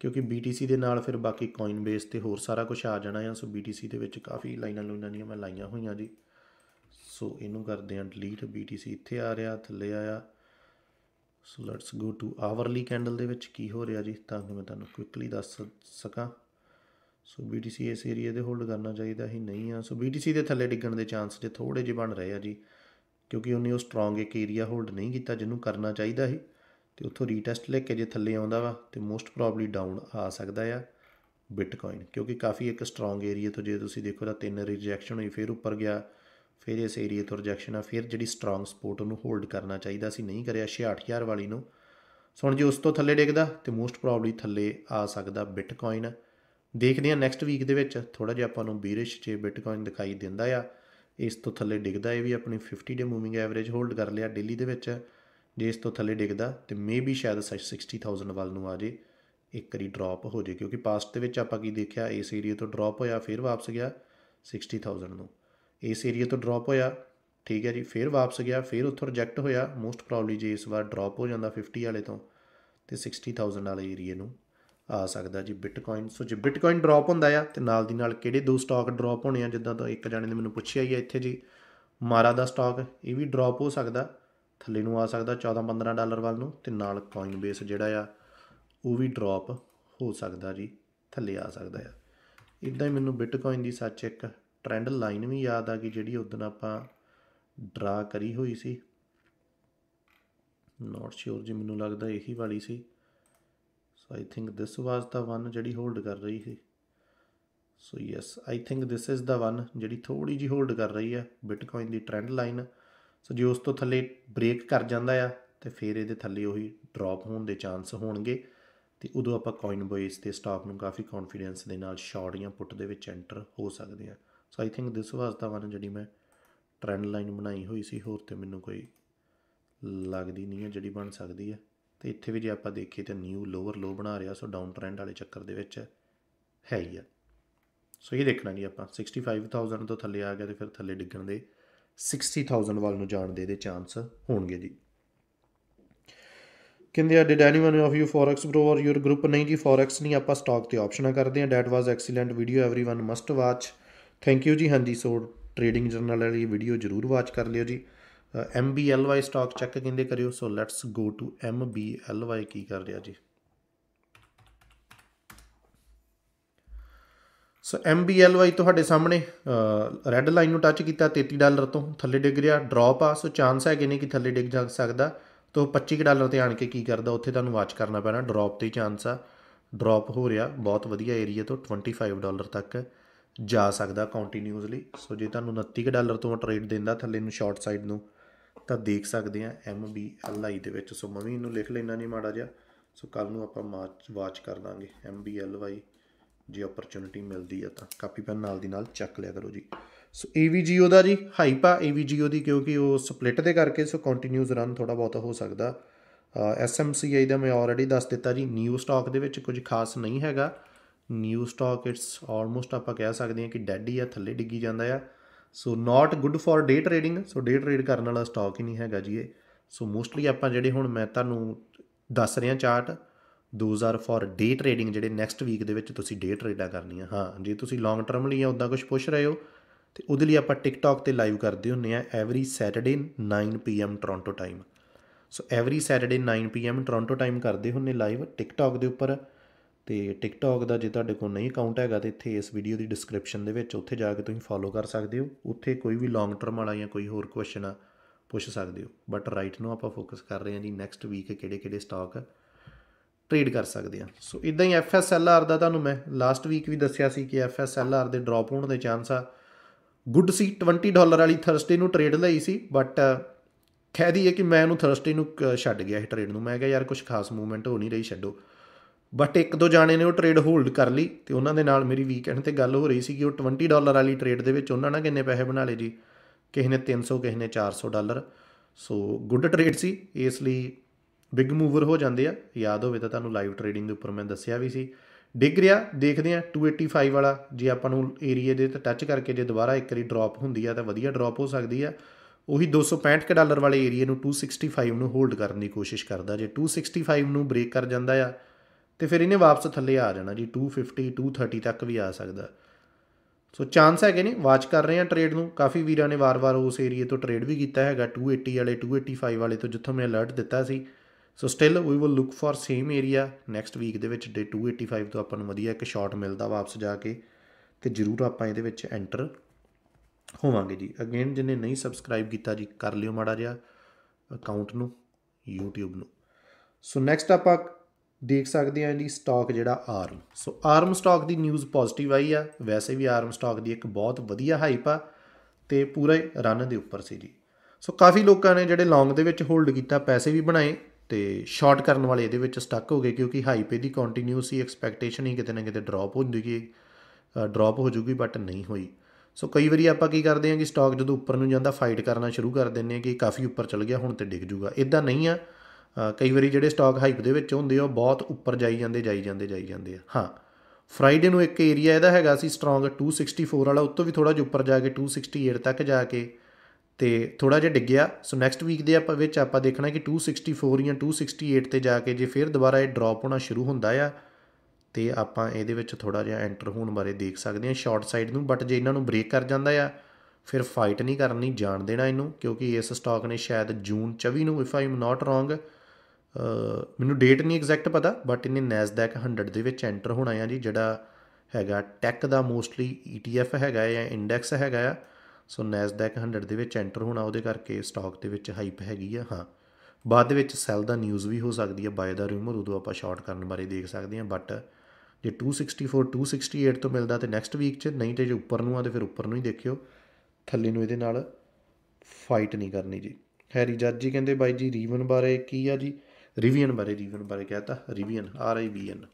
S1: ਕਿਉਂਕਿ ਬੀਟੀਸੀ ਦੇ ਨਾਲ ਫਿਰ ਬਾਕੀ ਬੇਸ ਤੇ ਹੋਰ ਸਾਰਾ ਕੁਝ ਆ ਜਾਣਾ ਆ ਸੋ ਬੀਟੀਸੀ ਦੇ ਵਿੱਚ ਕਾਫੀ ਲਾਈਨਾਂ ਲੋਨਾਂ ਨਹੀਂ ਮੈਂ ਲਾਈਆਂ ਹੋਈਆਂ ਜੀ ਸੋ ਇਹਨੂੰ ਕਰਦੇ ਹਾਂ ਡਿਲੀਟ BTC ਇੱਥੇ ਆ ਰਿਹਾ ਥੱਲੇ ਆਇਆ so let's go to hourly candle ਦੇ ਵਿੱਚ ਕੀ ਹੋ ਰਿਹਾ ਜੀ ਤਾਂ ਕਿ ਮੈਂ ਤੁਹਾਨੂੰ ਕੁਇਕਲੀ ਦੱਸ ਸਕਾਂ ਸੋ BTC ਇਸ ਏਰੀਆ ਦੇ ਹੋਲਡ ਕਰਨਾ ਚਾਹੀਦਾ ਹੀ ਨਹੀਂ ਆ ਸੋ BTC ਦੇ ਥੱਲੇ ਡਿੱਗਣ ਦੇ ਚਾਂਸ ਜੇ ਥੋੜੇ ਜਿਹਾ ਬਣ ਰਹੇ ਆ ਜੀ ਕਿਉਂਕਿ ਉਹਨੇ ਉਹ ਸਟਰੋਂਗ ਇੱਕ ਏਰੀਆ ਹੋਲਡ ਨਹੀਂ ਕੀਤਾ ਜਿਹਨੂੰ ਕਰਨਾ ਚਾਹੀਦਾ ਸੀ ਤੇ ਉੱਥੋਂ ਰੀਟੈਸਟ ਲੈ ਕੇ ਜੇ ਥੱਲੇ ਆਉਂਦਾ ਵਾ ਤੇ ਮੋਸਟ ਪ੍ਰੋਬਬਲੀ ਡਾਊਨ ਆ ਸਕਦਾ ਆ ਬਿਟਕੋਇਨ ਕਿਉਂਕਿ ਕਾਫੀ ਇੱਕ ਸਟਰੋਂਗ ਏਰੀਆ ਤੋਂ ਜੇ ਤੁਸੀਂ ਦੇਖੋ ਤਾਂ ਤਿੰਨ ਰਿਜੈਕਸ਼ਨ ਹੋਈ ਫਿਰ ਉੱਪਰ ਗਿਆ ਫਿਰ ਇਸ ਏਰੀਆ ਤੋਂ ਰਿਜੈਕਸ਼ਨ ਆ ਫਿਰ ਜਿਹੜੀ ਸਟਰੋਂਗ ਸਪੋਰਟ ਉਹਨੂੰ ਹੋਲਡ ਕਰਨਾ ਚਾਹੀਦਾ ਸੀ ਨਹੀਂ ਕਰਿਆ 66000 ਵਾਲੀ ਨੂੰ ਸੋ ਜੇ ਉਸ ਤੋਂ ਥੱਲੇ ਡਿੱਗਦਾ ਤੇ ਮੋਸਟ ਪ੍ਰੋਬਬਲੀ ਥੱਲੇ ਆ ਸਕਦਾ ਬਿਟਕੋਇਨ ਦੇਖਦੇ ਆ ਨੈਕਸਟ ਵੀਕ ਦੇ ਵਿੱਚ ਥੋੜਾ ਜਿਹਾ ਆਪਾਂ ਨੂੰ ਬੀਰਿਸ਼ ਜੇ ਬਿਟਕੋਇਨ ਦਿਖਾਈ ਦਿੰਦਾ ਆ ਇਸ ਤੋਂ ਥੱਲੇ ਡਿੱਗਦਾ ਇਹ ਵੀ ਆਪਣੀ 50 ਡੇ ਮੂਵਿੰਗ ਐਵਰੇਜ ਹੋਲਡ ਕਰ ਲਿਆ ਡੇਲੀ ਦੇ ਵਿੱਚ ਜੇ ਇਸ ਤੋਂ ਥੱਲੇ ਡਿੱਗਦਾ ਤੇ ਮੇਬੀ ਸ਼ਾਇਦ 60000 ਵੱਲ ਨੂੰ ਆ ਜੇ ਇੱਕ ਵਾਰੀ ਡ੍ਰੌਪ ਹੋ ਜੇ ਕਿਉਂਕਿ ਪਾਸਟ ਦੇ ਵਿੱਚ ਆਪਾਂ ਕੀ ਦੇਖਿਆ ਇਸ ਏਰੀਆ ਤੋਂ ਡ੍ਰੌਪ ਹੋਇਆ ਫਿਰ ਵਾਪਸ ਗਿਆ 60000 ਨੂੰ ਇਸ ਏਰੀਆ ਤੋਂ ਡ੍ਰੌਪ ਹੋਇਆ ਠੀਕ ਹੈ ਜੀ ਫਿਰ ਵਾਪਸ ਗਿਆ ਫਿਰ ਉੱਥੋਂ ਰਿਜੈਕਟ ਹੋਇਆ ਮੋਸਟ ਪ੍ਰੋਬਬਲੀ ਜੇ ਇਸ ਵਾਰ ਡ੍ਰੌਪ ਹੋ ਜਾਂਦਾ 50 ਵਾਲੇ ਤੋਂ ਤੇ 60000 ਵਾਲੇ ਏਰੀਆ ਨੂੰ ਆ ਸਕਦਾ ਜੀ ਬਿਟਕੋਇਨ ਸੋ ਜੇ ਬਿਟਕੋਇਨ ਡ੍ਰੌਪ ਹੁੰਦਾ ਆ ਤੇ ਨਾਲ ਦੀ ਨਾਲ ਕਿਹੜੇ ਦੋ ਸਟਾਕ ਡ੍ਰੌਪ ਹੋਣੇ ਆ ਜਿੱਦਾਂ ਤਾਂ ਇੱਕ ਜਾਣੇ ਨੇ ਮੈਨੂੰ ਪੁੱਛਿਆ ਹੀ ਆ ਇੱਥੇ ਜੀ ਮਾਰਾ ਦਾ ਸਟਾਕ ਇਹ ਵੀ ਡ੍ਰੌਪ ਹੋ ਸਕਦਾ ਥੱਲੇ ਨੂੰ ਆ ਸਕਦਾ 14-15 ਡਾਲਰ ਵੱਲ ਨੂੰ ਤੇ ਨਾਲ ਬੇਸ ਜਿਹੜਾ ਆ ਉਹ ਵੀ ਡ੍ਰੌਪ ਹੋ ਸਕਦਾ ਜੀ ਥੱਲੇ ਆ ਸਕਦਾ ਆ ਇਦਾਂ ਹੀ ਮੈਨੂੰ ਬਿਟਕੋਇਨ ਦੀ ਸੱਚ ਇੱਕ ਟਰੈਂਡ ਲਾਈਨ ਵੀ ਯਾਦ ਆ ਗਈ ਜਿਹੜੀ ਉਦੋਂ ਆਪਾਂ ਡਰਾ ਕਰੀ ਹੋਈ ਸੀ ਨਾਟ ਸ਼ੋਰ ਜੀ ਮੈਨੂੰ ਲੱਗਦਾ ਇਹੀ ਵਾਲੀ ਸੀ so I think this was the one ਜਿਹੜੀ ਹੋਲਡ ਕਰ ਰਹੀ ਸੀ so yes I think this is the one ਜਿਹੜੀ ਥੋੜੀ ਜੀ ਹੋਲਡ ਕਰ ਰਹੀ ਹੈ ਬਿਟਕੋਇਨ ਦੀ ਟ੍ਰੈਂਡ ਲਾਈਨ ਸੋ ਜੇ ਉਸ ਤੋਂ ਥੱਲੇ ਬ੍ਰੇਕ ਕਰ ਜਾਂਦਾ ਆ ਤੇ ਫਿਰ ਇਹਦੇ ਥੱਲੇ ਉਹੀ ਡ੍ਰੌਪ ਹੋਣ ਦੇ ਚਾਂਸ ਹੋਣਗੇ ਤੇ ਉਦੋਂ ਆਪਾਂ ਕੋਇਨ ਬੋਇਸ ਤੇ ਸਟਾਕ ਨੂੰ ਕਾਫੀ ਕੌਨਫੀਡੈਂਸ ਦੇ ਨਾਲ ਸ਼ਾਰਟ ਜਾਂ ਪੁੱਟ ਦੇ ਵਿੱਚ ਐਂਟਰ ਹੋ ਸਕਦੇ ਆ so I think this was the one ਜਿਹੜੀ ਮੈਂ ਟ੍ਰੈਂਡ ਲਾਈਨ ਬਣਾਈ ਹੋਈ ਸੀ ਹੋਰ ਤੇ ਮੈਨੂੰ ਕੋਈ ਲੱਗਦੀ ਨਹੀਂ ਹੈ ਜਿਹੜੀ ਬਣ ਸਕਦੀ ਹੈ ਤੇ ਇੱਥੇ ਵੀ ਜੇ ਆਪਾਂ ਦੇਖੀਏ ਤੇ ਨਿਊ ਲੋਅਰ ਲੋ ਬਣਾ ਰਿਹਾ ਸੋ ਡਾਊਨ ਟ੍ਰੈਂਡ ਵਾਲੇ ਚੱਕਰ ਦੇ ਵਿੱਚ ਹੈ ਹੀ ਆ ਸੋ ਇਹ ਦੇਖਣਾ ਜੀ ਆਪਾਂ 65000 ਤੋਂ ਥੱਲੇ ਆ ਗਿਆ ਤੇ ਫਿਰ ਥੱਲੇ ਡਿੱਗਣ ਦੇ 60000 ਵੱਲ ਨੂੰ ਜਾਣ ਦੇ ਦੇ ਚਾਂਸ ਹੋਣਗੇ ਜੀ ਕਿੰਦੇ ਆ did anyone of you forex bro or your group ਨਹੀਂ ਜੀ ਫੋਰੈਕਸ ਨਹੀਂ ਆਪਾਂ ਸਟਾਕ ਤੇ ਆਪਸ਼ਨਾਂ ਕਰਦੇ ਆ that was excellent video everyone must watch thank you ਜੀ ਹਾਂਜੀ ਸੋ ਟ੍ਰੇਡਿੰਗ ਜਰਨਲ ਵਾਲੀ ਵੀਡੀਓ ਜ਼ਰੂਰ ਵਾਚ ਕਰ ਲਿਓ ਜੀ M B L Y stock check ਕਿੰਦੇ ਕਰਿਓ so let's go to M B L Y ਕੀ ਕਰ ਰਿਹਾ ਜੀ ਸੋ MBLY ਤੁਹਾਡੇ ਸਾਹਮਣੇ ਰੈੱਡ ਲਾਈਨ ਨੂੰ ਟੱਚ ਕੀਤਾ 33 ਡਾਲਰ ਤੋਂ ਥੱਲੇ ਡਿੱਗ ਰਿਹਾ ਡ੍ਰੌਪ ਆ ਸੋ ਚਾਂਸ ਹੈਗੇ ਨੇ ਕਿ ਥੱਲੇ ਡਿੱਗ ਜਾ ਸਕਦਾ ਤੋ 25 ਡਾਲਰ ਤੇ ਆਣ ਕੇ ਕੀ ਕਰਦਾ ਉੱਥੇ ਤੁਹਾਨੂੰ ਵਾਚ ਕਰਨਾ ਪੈਣਾ ਡ੍ਰੌਪ ਤੇ ਚਾਂਸ ਆ ਡ੍ਰੌਪ ਹੋ ਰਿਹਾ ਬਹੁਤ ਵਧੀਆ ਏਰੀਆ ਤੋਂ 25 ਡਾਲਰ ਤੱਕ ਜਾ ਸਕਦਾ ਕੰਟੀਨਿਊਸਲੀ ਸੋ ਜੇ ਤੁਹਾਨੂੰ 29 ਡਾਲਰ ਤੋਂ ਟ੍ਰੇਡ ਦਿੰਦਾ ਥੱਲੇ ਨੂੰ ਸ਼ਾਰਟ ਸਾਈਡ ਨੂੰ ਤਾਂ ਦੇਖ ਸਕਦੇ ਆ ਆਈ ਦੇ ਵਿੱਚ ਸੋ ਮੈਂ ਵੀ ਇਹਨੂੰ ਲਿਖ ਲੈਣਾ ਨਹੀਂ ਮਾੜਾ ਜਿਹਾ ਸੋ ਕੱਲ ਨੂੰ ਆਪਾਂ ਮਾਰਚ ਵਾਚ ਕਰ ਲਾਂਗੇ MBLY ਜੇ ਓਪਰਚੁਨਿਟੀ ਮਿਲਦੀ ਆ ਤਾਂ ਕਾਪੀ ਪੈਨ ਨਾਲ ਦੀ ਨਾਲ ਚੱਕ ਲਿਆ ਕਰੋ ਜੀ ਸੋ AVGO ਦਾ ਜੀ ਹਾਈਪ ਆ AVGO ਦੀ ਕਿਉਂਕਿ ਉਹ ਸਪਲਿਟ ਦੇ ਕਰਕੇ ਸੋ ਕੰਟੀਨਿਊਸ ਰਨ ਥੋੜਾ ਬਹੁਤ ਹੋ ਸਕਦਾ ਆਈ ਦਾ ਮੈਂ ਆਲਰੇਡੀ ਦੱਸ ਦਿੱਤਾ ਜੀ ਨਿਊ ਸਟਾਕ ਦੇ ਵਿੱਚ ਕੁਝ ਖਾਸ ਨਹੀਂ ਹੈਗਾ ਨਿਊ ਸਟਾਕ ਇਟਸ ਆਲਮੋਸਟ ਆਪਾਂ ਕਹਿ ਸਕਦੇ ਹਾਂ ਕਿ ਡੈਡ ਹੀ ਆ ਥੱਲੇ ਡਿੱਗੀ ਜਾਂਦਾ ਆ so not good for day trading so day trade ਕਰਨ ਵਾਲਾ ਸਟਾਕ ਹੀ ਨਹੀਂ ਹੈਗਾ ਜੀ ਇਹ ਸੋ ਮੋਸਟਲੀ ਆਪਾਂ ਜਿਹੜੇ ਹੁਣ ਮੈਂ ਤੁਹਾਨੂੰ ਦੱਸ ਰਿਹਾ chart are for day trading ਜਿਹੜੇ ਨੈਕਸਟ ਵੀਕ ਦੇ ਵਿੱਚ ਤੁਸੀਂ ਡੇ ਟ੍ਰੇਡਾਂ ਕਰਨੀਆਂ ਹਾਂ ਜੇ ਤੁਸੀਂ ਲੌਂਗ ਟਰਮ ਲਈ ਆ ਉਦਾਂ ਕੁਝ ਪੁੱਛ ਰਹੇ ਹੋ ਤੇ ਉਹਦੇ ਲਈ ਆਪਾਂ ਟਿਕਟੌਕ ਤੇ ਲਾਈਵ ਕਰਦੇ ਹੁੰਨੇ ਆ every Saturday 9 PM Toronto time so every Saturday 9 PM Toronto time ਕਰਦੇ ਹੁੰਨੇ ਲਾਈਵ ਟਿਕਟੌਕ ਦੇ ਉੱਪਰ ਤੇ ਟਿਕਟੌਕ ਦਾ ਜੇ ਤੁਹਾਡੇ ਕੋਲ ਨਹੀਂ ਅਕਾਊਂਟ ਹੈਗਾ ਤੇ ਇੱਥੇ ਇਸ ਵੀਡੀਓ ਦੀ ਡਿਸਕ੍ਰਿਪਸ਼ਨ ਦੇ ਵਿੱਚ ਉੱਥੇ ਜਾ ਕੇ ਤੁਸੀਂ ਫੋਲੋ ਕਰ ਸਕਦੇ ਹੋ ਉੱਥੇ ਕੋਈ ਵੀ ਲੌਂਗ ਟਰਮ ਵਾਲਾ ਜਾਂ ਕੋਈ ਹੋਰ ਕੁਐਸਚਨ ਆ ਪੁੱਛ ਸਕਦੇ ਹੋ ਬਟ ਰਾਈਟ ਨੂੰ ਆਪਾਂ ਫੋਕਸ ਕਰ ਰਹੇ ਹਾਂ ਜੀ ਨੈਕਸਟ ਵੀਕ ਕਿਹੜੇ-ਕਿਹੜੇ ਸਟਾਕ ਟ੍ਰੇਡ ਕਰ ਸਕਦੇ ਆ ਸੋ ਇਦਾਂ ਹੀ ਐਫਐਸਐਲਆਰ ਦਾ ਤੁਹਾਨੂੰ ਮੈਂ ਲਾਸਟ ਵੀਕ ਵੀ ਦੱਸਿਆ ਸੀ ਕਿ ਐਫਐਸਐਲਆਰ ਦੇ ਡ੍ਰੌਪ ਹੋਣ ਦੇ ਚਾਂਸ ਆ ਗੁੱਡ ਸੀ 20 ਡਾਲਰ ਵਾਲੀ ਥਰਸਡੇ ਨੂੰ ਟ੍ਰੇਡ ਲਈ ਸੀ ਬਟ ਕਹਿ ਦਈਏ ਕਿ ਮੈਂ ਉਹਨੂੰ ਥਰਸਡੇ ਨੂੰ ਛੱਡ ਗਿਆ ਇਹ ਟ੍ਰੇਡ ਨੂੰ ਮੈਂ ਕਿਹਾ ਯਾਰ ਕੁਝ ਖਾਸ ਮੂਵਮੈਂਟ ਹੋ ਨਹੀਂ ਰਹੀ ਛੱਡੋ ਬਟ ਇੱਕ ਦੋ ਜਾਣੇ ਨੇ ਉਹ ਟ੍ਰੇਡ ਹੋਲਡ ਕਰ ਲਈ ਤੇ ਉਹਨਾਂ ਦੇ ਨਾਲ ਮੇਰੀ ਵੀਕਐਂਡ ਤੇ ਗੱਲ ਹੋ ਰਹੀ ਸੀ ਕਿ ਉਹ 20 ਡਾਲਰ ਵਾਲੀ ਟ੍ਰੇਡ ਦੇ ਵਿੱਚ ਉਹਨਾਂ ਨੇ ਕਿੰਨੇ ਪੈਸੇ ਬਣਾ ਲਏ ਜੀ ਕਿਸੇ ਨੇ 300 ਕਿਸੇ ਨੇ 400 ਡਾਲਰ ਸੋ ਗੁੱਡ ਟ੍ਰੇਡ ਸੀ ਇਸ ਲਈ ਬਿਗ ਮੂਵਰ ਹੋ ਜਾਂਦੇ ਆ ਯਾਦ ਹੋਵੇ ਤਾਂ ਤੁਹਾਨੂੰ ਲਾਈਵ ਟ੍ਰੇਡਿੰਗ ਦੇ ਉੱਪਰ ਮੈਂ ਦੱਸਿਆ ਵੀ ਸੀ ਡਿੱਗ ਰਿਹਾ ਦੇਖਦੇ ਆ 285 ਵਾਲਾ ਜੇ ਆਪਾਂ ਨੂੰ ਏਰੀਆ ਦੇ ਤੇ ਟੱਚ ਕਰਕੇ ਜੇ ਦੁਬਾਰਾ ਇੱਕ ਵਾਰੀ ਡ੍ਰੌਪ ਹੁੰਦੀ ਆ ਤਾਂ ਵਧੀਆ ਡ੍ਰੌਪ ਹੋ ਸਕਦੀ ਆ ਉਹੀ 265 ਡਾਲਰ ਵਾਲੇ ਏਰੀਆ ਨੂੰ 265 ਨੂੰ ਹੋਲਡ ਕਰਨ ਦੀ ਕੋਸ਼ਿਸ਼ ਕਰਦਾ ਜੇ 265 ਨੂੰ ਬ੍ਰੇਕ ਕਰ ਜਾਂਦਾ ਆ ਤੇ ਫਿਰ ਇਹਨੇ ਵਾਪਸ ਥੱਲੇ ਆ ਜਾਣਾ ਜੀ 250 230 ਤੱਕ ਵੀ ਆ ਸਕਦਾ ਸੋ ਚਾਂਸ ਹੈਗੇ ਨੇ ਵਾਚ ਕਰ ਰਹੇ ਆ ਟ੍ਰੇਡ ਨੂੰ ਕਾਫੀ ਵੀਰਾਂ ਨੇ ਵਾਰ-ਵਾਰ ਉਸ ਏਰੀਏ ਤੋਂ ਟ੍ਰੇਡ ਵੀ ਕੀਤਾ ਹੈਗਾ 280 ਵਾਲੇ 285 ਵਾਲੇ ਤੋਂ ਜਿੱਥੋਂ ਮੈਂ ਅਲਰਟ ਦਿੱਤਾ ਸੀ so still we will look for same area next week ਦੇ ਵਿੱਚ ਡੇ 285 ਤੋਂ ਆਪਾਂ ਨੂੰ ਵਧੀਆ ਇੱਕ ਸ਼ਾਟ ਮਿਲਦਾ ਵਾਪਸ ਜਾ ਕੇ ਤੇ ਜਰੂਰ ਆਪਾਂ ਇਹਦੇ ਵਿੱਚ ਐਂਟਰ ਹੋਵਾਂਗੇ ਜੀ ਅਗੇਨ ਜਿਨੇ ਨਹੀਂ ਸਬਸਕ੍ਰਾਈਬ ਕੀਤਾ ਜੀ ਕਰ ਲਿਓ ਮਾੜਾ ਜਿਹਾ ਅਕਾਊਂਟ ਨੂੰ YouTube ਨੂੰ ਸੋ ਨੈਕਸਟ ਆਪਾਂ ਦੇਖ ਸਕਦੇ ਆ ਜੀ ਸਟਾਕ ਜਿਹੜਾ ਆਰਮ ਸੋ ਆਰਮ ਸਟਾਕ ਦੀ ਨਿਊਜ਼ ਪੋਜ਼ਿਟਿਵ ਆਈ ਆ ਵੈਸੇ ਵੀ ਆਰਮ ਸਟਾਕ ਦੀ ਇੱਕ ਬਹੁਤ ਵਧੀਆ ਹਾਈਪ ਆ ਤੇ ਪੂਰੇ ਰਨ ਦੇ ਉੱਪਰ ਸੀ ਜੀ ਸੋ ਕਾਫੀ ਲੋਕਾਂ ਨੇ ਜਿਹੜੇ ਲੌਂਗ ਦੇ ਵਿੱਚ ਹੋਲਡ ਕੀਤਾ ਪੈਸੇ ਵੀ ਬਣਾਏ ਤੇ ਸ਼ਾਰਟ ਕਰਨ ਵਾਲੇ ਇਹਦੇ ਵਿੱਚ ਸਟਕ ਹੋ ਗਏ ਕਿਉਂਕਿ ਹਾਈਪ ਇਹਦੀ ਕੰਟੀਨਿਊ ਸੀ ਐਕਸਪੈਕਟੇਸ਼ਨ ਹੀ ਕਿਤੇ ਨਾ ਕਿਤੇ ਡ੍ਰੌਪ ਹੁੰਦੀ ਹੈ ਡ੍ਰੌਪ ਹੋ ਜੂਗੀ ਬਟ ਨਹੀਂ ਹੋਈ ਸੋ ਕਈ ਵਾਰੀ ਆਪਾਂ ਕੀ ਕਰਦੇ ਆਂ ਕਿ ਸਟਾਕ ਜਦੋਂ ਉੱਪਰ ਨੂੰ ਜਾਂਦਾ ਫਾਈਟ ਕਰਨਾ ਸ਼ੁਰੂ ਕਰ ਦਿੰਦੇ ਆਂ ਕਿ ਕਾਫੀ ਉੱਪਰ ਚਲ ਗਿਆ ਹੁਣ ਤੇ ਡਿੱਗ ਜੂਗਾ ਇਦਾਂ ਨਹੀਂ ਆ ਕਈ ਵਾਰੀ ਜਿਹੜੇ ਸਟਾਕ ਹਾਈਪ ਦੇ ਵਿੱਚ ਹੁੰਦੇ ਆ ਬਹੁਤ ਉੱਪਰ ਜਾਈ ਜਾਂਦੇ ਜਾਈ ਜਾਂਦੇ ਜਾਈ ਜਾਂਦੇ ਆ ਹਾਂ ਫਰਾਈਡੇ ਨੂੰ ਇੱਕ ਏਰੀਆ ਇਹਦਾ ਹੈਗਾ ਸੀ ਸਟਰੋਂਗ 264 ਵਾਲਾ ਉਸ ਤੋਂ ਵੀ ਥੋੜਾ ਜਿਹਾ ਉੱਪਰ ਜਾ ਕੇ 268 ਤੱਕ ਜਾ ਕੇ ਤੇ ਥੋੜਾ ਜਿਹਾ ਡਿੱਗਿਆ ਸੋ ਨੈਕਸਟ ਵੀਕ ਦੇ ਆਪਾਂ ਵਿੱਚ ਆਪਾਂ ਦੇਖਣਾ ਕਿ 264 ਜਾਂ 268 ਤੇ ਜਾ ਕੇ ਜੇ ਫਿਰ ਦੁਬਾਰਾ ਇਹ ਡ੍ਰੌਪ ਹੋਣਾ ਸ਼ੁਰੂ ਹੁੰਦਾ ਆ ਤੇ ਆਪਾਂ ਇਹਦੇ ਵਿੱਚ ਥੋੜਾ ਜਿਹਾ ਐਂਟਰ ਹੋਣ ਬਾਰੇ ਦੇਖ ਸਕਦੇ ਹਾਂ ਸ਼ਾਰਟ ਸਾਈਡ ਨੂੰ ਬਟ ਜੇ ਇਹਨਾਂ ਨੂੰ ਬ੍ਰੇਕ ਕਰ ਜਾਂਦਾ ਆ ਫਿਰ ਫਾਈਟ ਨਹੀਂ ਕਰਨੀ ਜਾਣ ਦੇਣਾ ਇਹਨੂੰ ਕਿਉਂਕਿ ਇਸ ਸਟਾਕ ਨੇ ਸ਼ਾਇਦ ਜੂਨ 24 ਨੂੰ if I am not wrong ਮੈਨੂੰ ਡੇਟ ਨਹੀਂ ਐਗਜ਼ੈਕਟ ਪਤਾ ਬਟ ਇਹਨੇ ਨੈਸਡੈਕ 100 ਦੇ ਵਿੱਚ ਐਂਟਰ ਹੋਣਾ ਹੈ ਜੀ ਜਿਹੜਾ ਹੈਗਾ ਟੈਕ ਦਾ ਮੋਸਟਲੀ ETF ਹੈਗਾ ਜਾਂ ਇੰਡੈਕਸ ਹੈਗਾ ਆ ਸੋ ਨੈਸਡੈਕ 100 ਦੇ ਵਿੱਚ ਐਂਟਰ ਹੋਣਾ ਉਹਦੇ ਕਰਕੇ ਸਟਾਕ ਦੇ ਵਿੱਚ ਹਾਈਪ ਹੈਗੀ ਆ ਹਾਂ ਬਾਅਦ ਦੇ ਵਿੱਚ ਸੈਲ ਦਾ ਨਿਊਜ਼ ਵੀ ਹੋ ਸਕਦੀ ਹੈ ਬਾਏ ਦਾ ਰੂਮਰ ਉਦੋਂ ਆਪਾਂ ਸ਼ਾਰਟ ਕਰਨ ਬਾਰੇ ਦੇਖ ਸਕਦੇ ਹਾਂ ਬਟ ਜੇ 264 268 ਤੋਂ ਮਿਲਦਾ ਤੇ ਨੈਕਸਟ ਵੀਕ 'ਚ ਨਹੀਂ ਤੇ ਜੇ ਉੱਪਰ ਨੂੰ ਆ ਤੇ ਫਿਰ ਉੱਪਰ ਨੂੰ ਹੀ ਦੇਖਿਓ ਥੱਲੇ ਨੂੰ ਇਹਦੇ ਨਾਲ ਫਾਈਟ ਨਹੀਂ ਕਰਨੀ ਜੀ ਹੈਰੀ ਜੱਜ ਜੀ ਕਹਿੰਦੇ ਬਾਈ ਜੀ ਰੀਵਨ ਬਾਰੇ ਕੀ ਆ ਜੀ ਰਿਵੀਅਨ ਬਾਰੇ ਰਿਵੀਅਨ ਬਾਰੇ ਕਹਤਾ ਰਿਵੀਅਨ ਆਰ ਆਈ ਵੀ ਐਨ